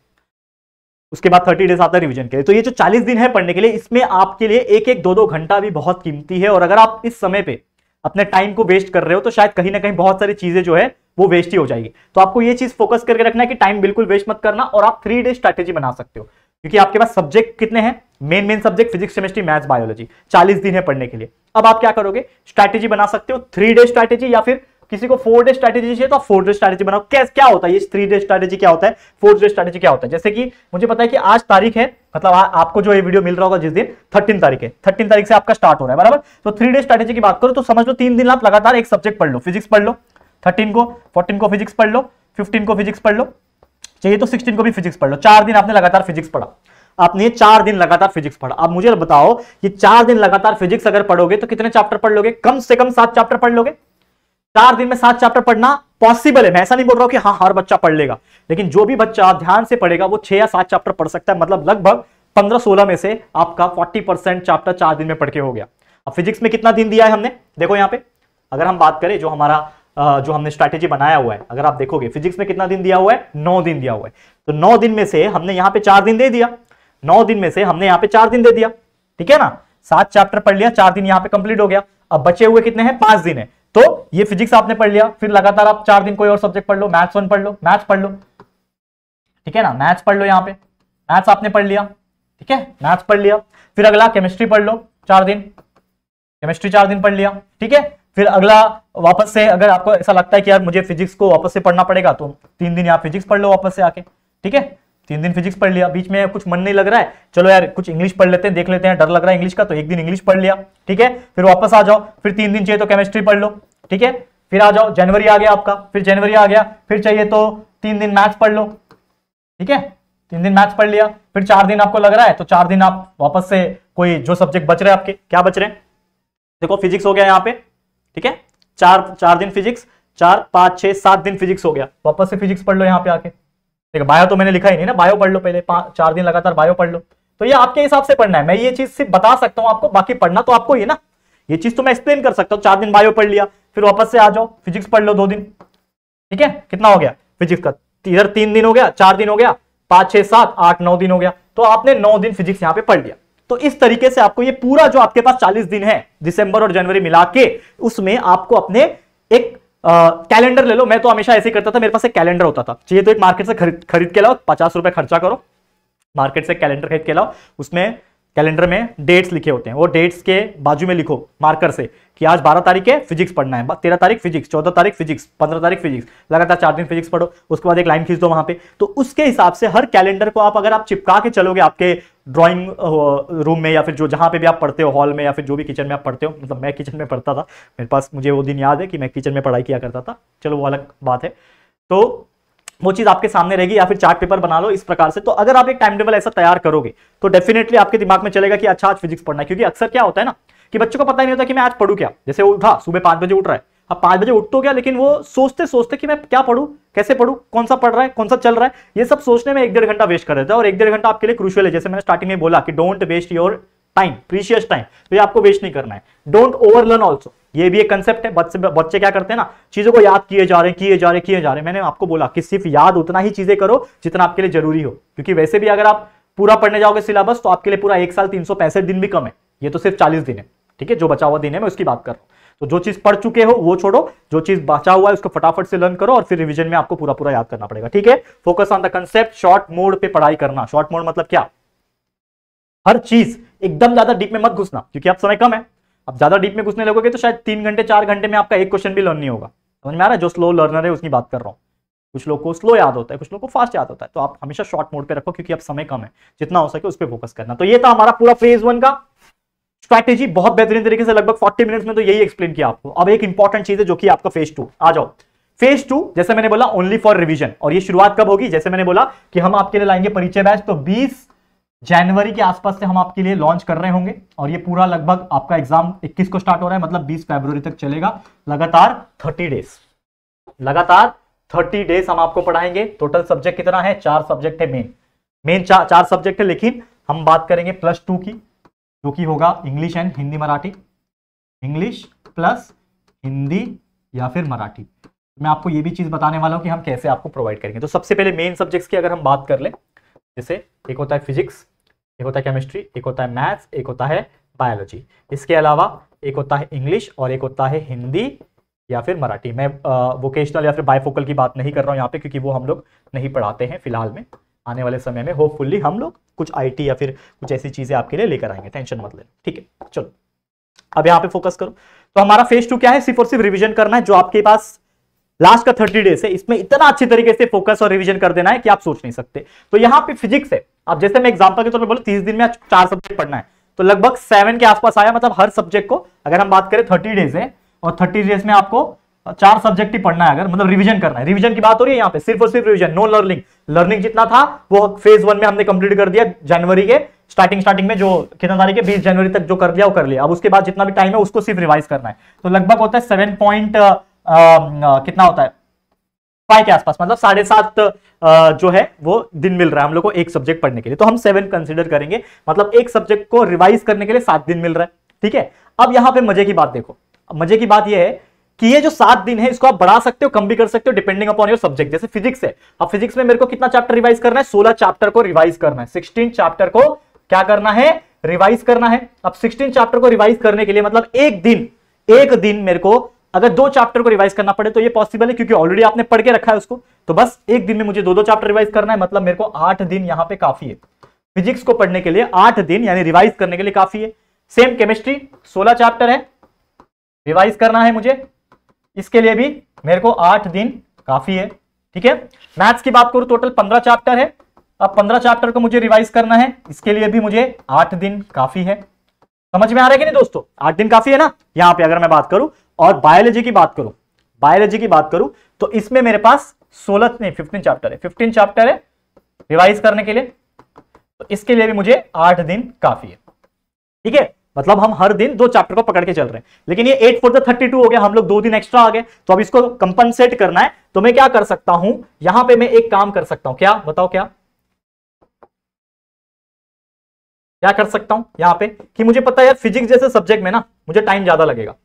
उसके बाद थर्टी डेज आता है रिवीजन के लिए तो ये जो चालीस दिन है पढ़ने के लिए इसमें आपके लिए एक एक दो दो घंटा भी बहुत कीमती है और अगर आप इस समय पे अपने टाइम को वेस्ट कर रहे हो तो शायद कहीं ना कहीं बहुत सारी चीजें जो है वो वेस्ट ही हो जाएगी तो आपको ये चीज फोकस करके रखना है कि टाइम बिल्कुल वेस्ट मत करना और आप थ्री डे स्ट्रैटेजी बना सकते हो क्योंकि आपके पास सब्जेक्ट कितने हैं main main subject physics chemistry maths biology चालीस दिन है पढ़ने के लिए अब आप क्या करोगे स्ट्रैटेजी बना सकते हो थ्री डे स्ट्रैटेजी या फिर किसी को फोर डे स्ट्रैटेजी चाहिए तो आप फोर डे स्ट्रैटेजी बनाओ क्या क्या होता है ये थ्री डे स्ट्रैटेजी क्या होता है फोर डे स्ट्रैटेजी क्या होता है जैसे कि मुझे पता है कि आज तारीख है मतलब आ, आपको जो ये वीडियो मिल रहा होगा जिस दिन थर्टीन तारीख है थर्टीन तारीख से आपका स्टार्ट हो रहा है बराबर तो थ्री डे स्ट्रेटेजी की बात करो तो समझ लो तीन दिन आप लगातार एक सब्जेक्ट पढ़ लो फिजिक्स पढ़ लो थर्टीन को फोर्टीन को फिजिक्स पढ़ लो फिफ्टीन को फिजिक्स पढ़ लो चाहिए तो सिक्सटीन को भी फिजिक्स पढ़ लो चार दिन आपने लगातार फिजिक्स पढ़ा आपने ये चार दिन लगातार फिजिक्स पढ़ा आप मुझे बताओ ये चार दिन लगातार फिजिक्स अगर पढ़ोगे तो कितने चैप्टर पढ़ लोगे कम से कम सात चैप्टर पढ़ लोगे चार दिन में सात चैप्टर पढ़ना पॉसिबल है मैं ऐसा नहीं बोल रहा हूं कि हाँ हर बच्चा पढ़ लेगा लेकिन जो भी बच्चा ध्यान से पढ़ेगा वो छह या सात चैप्टर पढ़ सकता है मतलब लगभग पंद्रह सोलह में से आपका फोर्टी परसेंट चैप्टर चार दिन में पढ़ के हो गया अब फिजिक्स में कितना दिन दिया है हमने देखो यहाँ पे अगर हम बात करें जो हमारा जो हमने स्ट्रैटेजी बनाया हुआ है अगर आप देखोगे फिजिक्स में कितना दिन दिया हुआ है नौ दिन दिया हुआ है तो नौ दिन में से हमने यहाँ पे चार दिन दे दिया नौ दिन में से हमने यहाँ पे चार दिन दे दिया ठीक है ना सात चैप्टर पढ़ लिया चार दिन यहाँ पे कंप्लीट हो गया अब बचे हुए कितने हैं पांच दिन है तो ये फिजिक्स आपने पढ़ लिया फिर लगातार आप चार दिन कोई और सब्जेक्ट पढ़ लो मैथ्स वन पढ़ लो मैथ्स पढ़ लो ठीक है ना मैथ्स पढ़ लो यहाँ पे मैथ्स आपने पढ़ लिया ठीक है मैथ्स पढ़ लिया फिर अगला केमिस्ट्री पढ़ लो चार दिन केमिस्ट्री चार दिन पढ़ लिया ठीक है फिर अगला वापस से अगर आपको ऐसा लगता है कि यार मुझे फिजिक्स को वापस से पढ़ना पड़ेगा तो तीन दिन यहाँ फिजिक्स पढ़ लो वापस से आके ठीक है तीन दिन फिजिक्स पढ़ लिया बीच में कुछ मन नहीं लग रहा है चलो यार कुछ इंग्लिश पढ़ लेते हैं देख लेते हैं डर लग रहा है इंग्लिश का तो एक दिन इंग्लिश पढ़ लिया ठीक है फिर वापस आ जाओ फिर तीन दिन चाहिए तो केमिस्ट्री पढ़ लो ठीक है फिर आ जाओ जनवरी आ गया आपका फिर जनवरी आ गया फिर चाहिए तो तीन दिन मैथ्स पढ़ लो ठीक है तीन दिन मैथ्स पढ़ लिया फिर चार दिन आपको लग रहा है तो चार दिन आप वापस से कोई जो सब्जेक्ट बच रहे हैं आपके क्या बच रहे हैं देखो फिजिक्स हो गया यहाँ पे ठीक है चार चार दिन फिजिक्स चार पाँच छह सात दिन फिजिक्स हो गया वापस से फिजिक्स पढ़ लो यहाँ पे आके ठीक है बायो तो मैंने लिखा ही नहीं ना बायो पढ़ लो पहले चार दिन लगातार बायो पढ़ लो तो ये आपके हिसाब से पढ़ना है मैं ये चीज सिर्फ बता सकता हूँ आपको बाकी पढ़ना तो आपको ही ना ये चीज तो मैं एक्सप्लेन कर सकता हूँ चार दिन बायो पढ़ लिया फिर वापस से आ जाओ फिजिक्स पढ़ लो दो दिन ठीक है कितना हो गया फिजिक्स का इधर तीन दिन हो गया चार दिन हो गया पांच छह सात आठ नौ दिन हो गया तो आपने नौ दिन फिजिक्स यहां पे पढ़ लिया तो इस तरीके से आपको ये पूरा जो आपके पास चालीस दिन है दिसंबर और जनवरी मिला के उसमें आपको अपने एक कैलेंडर ले लो मैं तो हमेशा ऐसे करता था मेरे पास एक कैलेंडर होता था चाहिए तो एक मार्केट से खरीद खरीद के लाओ पचास रुपए खर्चा करो मार्केट से कैलेंडर खरीद के लाओ उसमें कैलेंडर में डेट्स लिखे होते हैं वो डेट्स के बाजू में लिखो मार्कर से कि आज 12 तारीख है फिजिक्स पढ़ना है तेरह तारीख फिजिक्स चौदह तारीख फिजिक्स पंद्रह तारीख फिजिक्स लगातार चार दिन फिजिक्स पढ़ो उसके बाद एक लाइन खींच दो वहां पे तो उसके हिसाब से हर कैलेंडर को आप अगर आप चिपका के चलोगे आपके ड्राइंग रूम में या फिर जो जहाँ पे भी आप पढ़ते हो हॉल में या फिर जो भी किचन में आप पढ़ते हो मतलब मैं किचन में पढ़ता था मेरे पास मुझे वो दिन याद है कि मैं किचन में पढ़ाई किया करता था चलो वो अलग बात है तो वो चीज आपके सामने रहेगी या फिर चार्ट पेपर बना लो इस प्रकार से तो अगर आप एक टाइम टेबल ऐसा तैयार करोगे तो डेफिनेटली आपके दिमाग में चलेगा कि अच्छा आज फिजिक्स पढ़ना है क्योंकि अक्सर क्या होता है ना कि बच्चों को पता नहीं होता कि मैं आज पढ़ू क्या जैसे उठा सुबह पांच बजे उठ रहा है अब पांच बजे उठ तो गया लेकिन वो सोचते सोचते कि मैं क्या पढ़ू कैसे पढ़ू कौन सा पढ़ रहा है कौन सा चल रहा है ये सब सोचने में एक डेढ़ घंटा वेस्ट कर देता है और एक डेढ़ घंटा आपके लिए क्रुशियल है जैसे मैंने स्टार्टिंग में बोला कि don't waste your time precious time तो ये आपको वेस्ट नहीं करना है डोंट ओवरलर्न ऑल्सो ये भी एक कंसेप्ट है बच्चे बच्चे क्या करते हैं ना चीजों को याद किए जा रहे हैं किए जा रहे किए जा रहे मैंने आपको बोला कि सिर्फ याद उतना ही चीजें करो जितना आपके लिए जरूरी हो क्योंकि वैसे भी अगर आप पूरा पढ़ने जाओगे सिलेबस तो आपके लिए पूरा एक साल तीन दिन भी कम है ये तो सिर्फ चालीस दिन है ठीक है जो बचा हुआ दिन है मैं उसकी बात कर रहा हूँ तो जो चीज पढ़ चुके हो वो छोड़ो जो चीज बचा हुआ है उसको फटाफट से लर्न करो और फिर रिवीजन में आपको पूरा पूरा याद करना पड़ेगा ठीक है focus on the concept short mode पे पढ़ाई करना शॉर्ट मोड मतलब क्या हर चीज एकदम ज्यादा डीप में मत घुसना क्योंकि आप समय कम है आप ज्यादा डीप में घुसने लगोगे तो शायद तीन घंटे चार घंटे में आपका एक क्वेश्चन भी लर्न नहीं होगा समझ में आ रहा है जो स्लो लर्नर है उसकी बात कर रहा हूँ कुछ लोग को स्लो याद होता है कुछ लोग को फास्ट याद होता है तो आप हमेशा शॉर्ट मोड पे रखो क्योंकि अब समय कम है जितना हो सके उस पर फोकस करना तो ये था हमारा पूरा फेज वन का स्ट्रैटेजी बहुत बेहतरीन तरीके से लगभग 40 मिनट्स में तो यही एक्सप्लेन किया आपको अब एक इंपॉर्टेंट चीज है जो कि आपका फेज टू आ जाओ फेज टू जैसे मैंने बोला ओनली फॉर रिविजन और ये शुरुआत कब होगी जैसे मैंने बोला कि हम आपके लिए लाएंगे परिचय बैच तो बीस जनवरी के आसपास से हम आपके लिए लॉन्च कर रहे होंगे और ये पूरा लगभग आपका एग्जाम 21 को स्टार्ट हो रहा है मतलब 20 फरवरी तक चलेगा लगातार 30 डेज लगातार 30 डेज हम आपको पढ़ाएंगे टोटल सब्जेक्ट कितना है चार सब्जेक्ट है मेन मेन चा, चार सब्जेक्ट है लेकिन हम बात करेंगे प्लस टू की जो कि होगा English and Hindi Marathi English plus Hindi या फिर मराठी मैं आपको ये भी चीज बताने वाला हूँ कि हम कैसे आपको प्रोवाइड करेंगे तो सबसे पहले मेन सब्जेक्ट्स की अगर हम बात कर ले जैसे एक होता है फिजिक्स एक होता है केमिस्ट्री एक होता है मैथ्स एक होता है बायोलॉजी इसके अलावा एक होता है इंग्लिश और एक होता है हिंदी या फिर मराठी मैं वोकेशनल या फिर बायफोकल की बात नहीं कर रहा हूँ यहाँ पे क्योंकि वो हम लोग नहीं पढ़ाते हैं फिलहाल में आने वाले समय में होपफुल्ली हम लोग कुछ आई या फिर कुछ ऐसी चीज़ें आपके लिए लेकर आएंगे टेंशन मत लेना ठीक है चलो अब यहाँ पे फोकस करो तो हमारा फेज टू क्या है सिर्फ और सिर्फ रिविजन करना है जो आपके पास लास्ट का थर्टी डेज है इसमें इतना अच्छी तरीके से फोकस और रिवीजन कर देना है कि आप सोच नहीं सकते तो यहाँ पे फिजिक्स है अब जैसे मैं एग्जाम्पल के तौर पर बोलूँ तीस दिन में चार सब्जेक्ट पढ़ना है तो लगभग सेवन के आसपास आया मतलब हर सब्जेक्ट को अगर हम बात करें थर्टी डेज है और थर्टी डेज में आपको चार सब्जेक्ट ही पढ़ना है अगर मतलब रिवीजन करना है रिवीजन की बात हो रही है यहाँ पे सिर्फ और सिर्फ रिवीजन नो लर्निंग लर्निंग जितना था वो फेज वन में हमने कंप्लीट कर दिया जनवरी के स्टार्टिंग स्टार्टिंग में जो कितना तारीख है बीस जनवरी तक जो कर लिया वो कर लिया अब उसके बाद जितना भी टाइम है उसको सिर्फ रिवाइज करना है तो लगभग होता है सेवन पॉइंट कितना होता है फाइव के आसपास मतलब साढ़े सात जो है वो दिन मिल रहा है हम लोग को एक सब्जेक्ट पढ़ने के लिए तो हम सेवन कंसिडर करेंगे मतलब एक सब्जेक्ट को रिवाइज करने के लिए सात दिन मिल रहा है ठीक है अब यहां पर मजे की बात देखो मजे की बात यह है कि ये जो सात दिन है इसको आप बढ़ा सकते हो कम भी कर सकते हो डिपेंडिंग अपॉन योर सब्जेक्ट जैसे फिजिक्स है अब फिजिक्स में मेरे को कितना चैप्टर रिवाइज करना है सोलह चैप्टर को रिवाइज करना है सिक्सटीन चैप्टर को क्या करना है रिवाइज करना है अब सिक्सटीन चैप्टर को रिवाइज करने के लिए मतलब एक दिन एक दिन मेरे को अगर दो चैप्टर को रिवाइज करना पड़े तो ये पॉसिबल है क्योंकि ऑलरेडी आपने पढ़ के रखा है उसको तो बस एक दिन में मुझे दो दो चैप्टर रिवाइज करना है मतलब मेरे को आठ दिन यहाँ पे काफी है फिजिक्स को पढ़ने के लिए आठ दिन यानी रिवाइज करने के लिए काफी है सेम केमिस्ट्री सोलह चैप्टर है रिवाइज करना है मुझे इसके लिए भी मेरे को आठ दिन काफी है ठीक है मैथ्स की बात करूं टोटल पंद्रह चैप्टर है अब पंद्रह चैप्टर को मुझे रिवाइज करना है इसके लिए भी मुझे आठ दिन काफी है समझ में आ रहा है कि नहीं दोस्तों आठ दिन काफी है ना यहाँ पे अगर मैं बात करूं और बायोलॉजी की बात करूं बायोलॉजी की बात करूं तो इसमें मेरे पास सोलह नहीं फिफ्टीन चैप्टर है फिफ्टीन चैप्टर है रिवाइज करने के लिए तो इसके लिए भी मुझे आठ दिन काफी है ठीक है मतलब हम हर दिन दो चैप्टर को पकड़ के चल रहे हैं लेकिन ये एट फोर थर्टी टू हो गया हम लोग दो दिन एक्स्ट्रा आ गए तो अब इसको कंपनसेट करना है तो मैं क्या कर सकता हूं यहां पे मैं एक काम कर सकता हूं क्या बताओ क्या क्या कर सकता हूं यहां पे कि मुझे पता है यार फिजिक्स जैसे सब्जेक्ट में ना मुझे टाइम ज्यादा लगेगा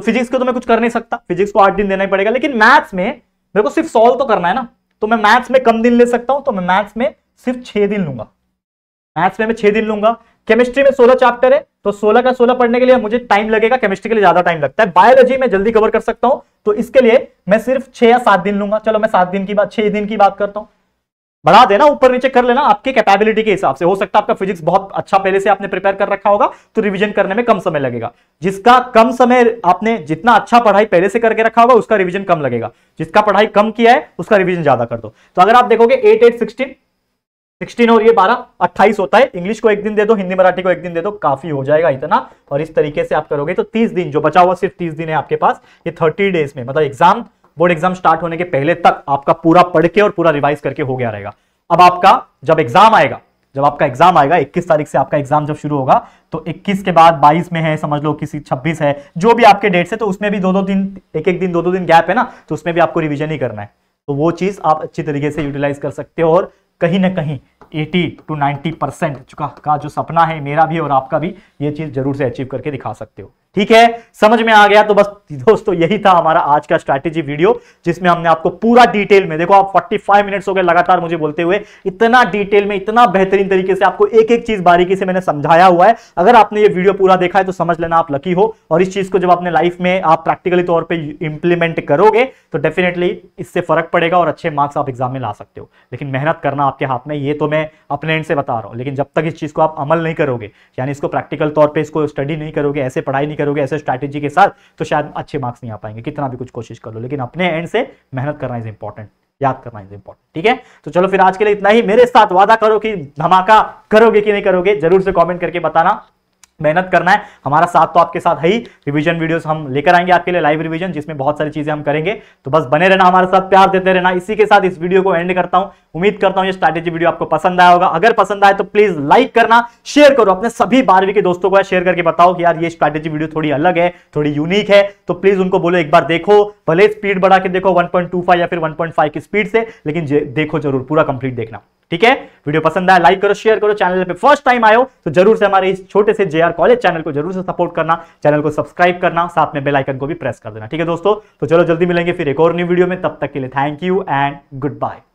तो फिजिक्स को तो मैं कुछ कर नहीं सकता फिजिक्स को आठ दिन देना ही पड़ेगा लेकिन मैथ्स में मेरे को सिर्फ सॉल्व तो करना है ना तो मैं मैथ्स में कम दिन ले सकता हूं तो मैं मैथ्स में सिर्फ छह दिन लूंगा मैथ्स में मैं छह दिन लूंगा केमिस्ट्री में सोलह चैप्टर है तो सोलह का सोलह पढ़ने के लिए मुझे टाइम लगेगा केमिस्ट्री के लिए ज्यादा टाइम लगता है बायोलॉजी में जल्दी कवर कर सकता हूं तो इसके लिए मैं सिर्फ छह या सात दिन लूंगा चलो मैं सात दिन की बात छह दिन की बात करता हूं बढ़ा देना ऊपर नीचे कर लेना आपके कैपेबिलिटी के हिसाब से हो सकता है आपका फिजिक्स बहुत अच्छा पहले से आपने प्रिपेयर कर रखा होगा तो रिवीजन करने में कम समय लगेगा जिसका कम समय आपने जितना अच्छा पढ़ाई पहले से करके रखा होगा उसका रिवीजन कम लगेगा जिसका पढ़ाई कम किया है उसका रिविजन ज्यादा कर दो तो अगर आप देखोगे एट एट सिक्सटीन सिक्सटीन और ये बारह अट्ठाईस होता है इंग्लिश को एक दिन दे दो हिंदी मराठी को एक दिन दे दो काफी हो जाएगा इतना और इस तरीके से आप करोगे तो तीस दिन जो बचा हुआ सिर्फ तीस दिन है आपके पास ये थर्टी डेज में मतलब एग्जाम बोर्ड एग्जाम स्टार्ट होने के पहले तक आपका पूरा पढ़ के और पूरा रिवाइज करके हो गया रहेगा अब आपका जब एग्जाम आएगा जब आपका एग्जाम आएगा 21 तारीख से आपका एग्जाम जब शुरू होगा तो 21 के बाद 22 में है समझ लो किसी 26 है जो भी आपके डेट से तो उसमें भी दो दो दिन एक एक दिन दो दो दिन गैप है ना तो उसमें भी आपको रिविजन ही करना है तो वो चीज़ आप अच्छी तरीके से यूटिलाइज कर सकते हो और कहीं ना कहीं एटी टू नाइनटी परसेंट का जो सपना है मेरा भी और आपका भी ये चीज़ जरूर से अचीव करके दिखा सकते हो ठीक है समझ में आ गया तो बस दोस्तों यही था हमारा आज का स्ट्रैटेजी वीडियो जिसमें हमने आपको पूरा डिटेल में देखो आप 45 मिनट्स हो गए लगातार मुझे बोलते हुए इतना डिटेल में इतना बेहतरीन तरीके से आपको एक एक चीज बारीकी से मैंने समझाया हुआ है अगर आपने ये वीडियो पूरा देखा है तो समझ लेना आप लकी हो और इस चीज को जब अपने लाइफ में आप प्रैक्टिकली तौर पर इंप्लीमेंट करोगे तो डेफिनेटली इससे फर्क पड़ेगा और अच्छे मार्क्स आप एग्जाम में ला सकते हो लेकिन मेहनत करना आपके हाथ में ये तो मैं अपने एंड से बता रहा हूँ लेकिन जब तक इस चीज को आप अमल नहीं करोगे यानी इसको प्रैक्टिकल तौर पर इसको स्टडी नहीं करोगे ऐसे पढ़ाई नहीं करोगे ऐसे स्ट्रैटेजी के साथ तो शायद अच्छे मार्क्स नहीं आ पाएंगे कितना भी कुछ कोशिश कर लो लेकिन अपने एंड से मेहनत करना इज इंपॉर्टेंट याद करना इज इंपॉर्टेंट ठीक है तो चलो फिर आज के लिए इतना ही मेरे साथ वादा करो कि धमाका करोगे कि नहीं करोगे जरूर से कॉमेंट करके बताना मेहनत करना है हमारा साथ तो आपके साथ है ही रिवीजन वीडियोस हम लेकर आएंगे आपके लिए लाइव रिवीजन जिसमें बहुत सारी चीजें हम करेंगे तो बस बने रहना हमारे साथ प्यार देते रहना इसी के साथ इस वीडियो को एंड करता हूं उम्मीद करता हूं ये स्ट्रैटेजी वीडियो आपको पसंद आया होगा अगर पसंद आए तो प्लीज लाइक करना शेयर करो अपने सभी बारहवीं के दोस्तों को शेयर करके बताओ कि यार ये स्ट्रैटेजी वीडियो थोड़ी अलग है थोड़ी यूनिक है तो प्लीज उनको बोलो एक बार देखो भले स्पीड बढ़ा के देखो वन या फिर वन की स्पीड से लेकिन देखो जरूर पूरा कंप्लीट देखना ठीक है वीडियो पसंद आया लाइक करो शेयर करो चैनल पे फर्स्ट टाइम आयो तो जरूर से हमारे इस छोटे से जेआर कॉलेज चैनल को जरूर से सपोर्ट करना चैनल को सब्सक्राइब करना साथ में बेलाइकन को भी प्रेस कर देना ठीक है दोस्तों तो चलो जल्दी मिलेंगे फिर एक और न्यू वीडियो में तब तक के लिए thank you and good bye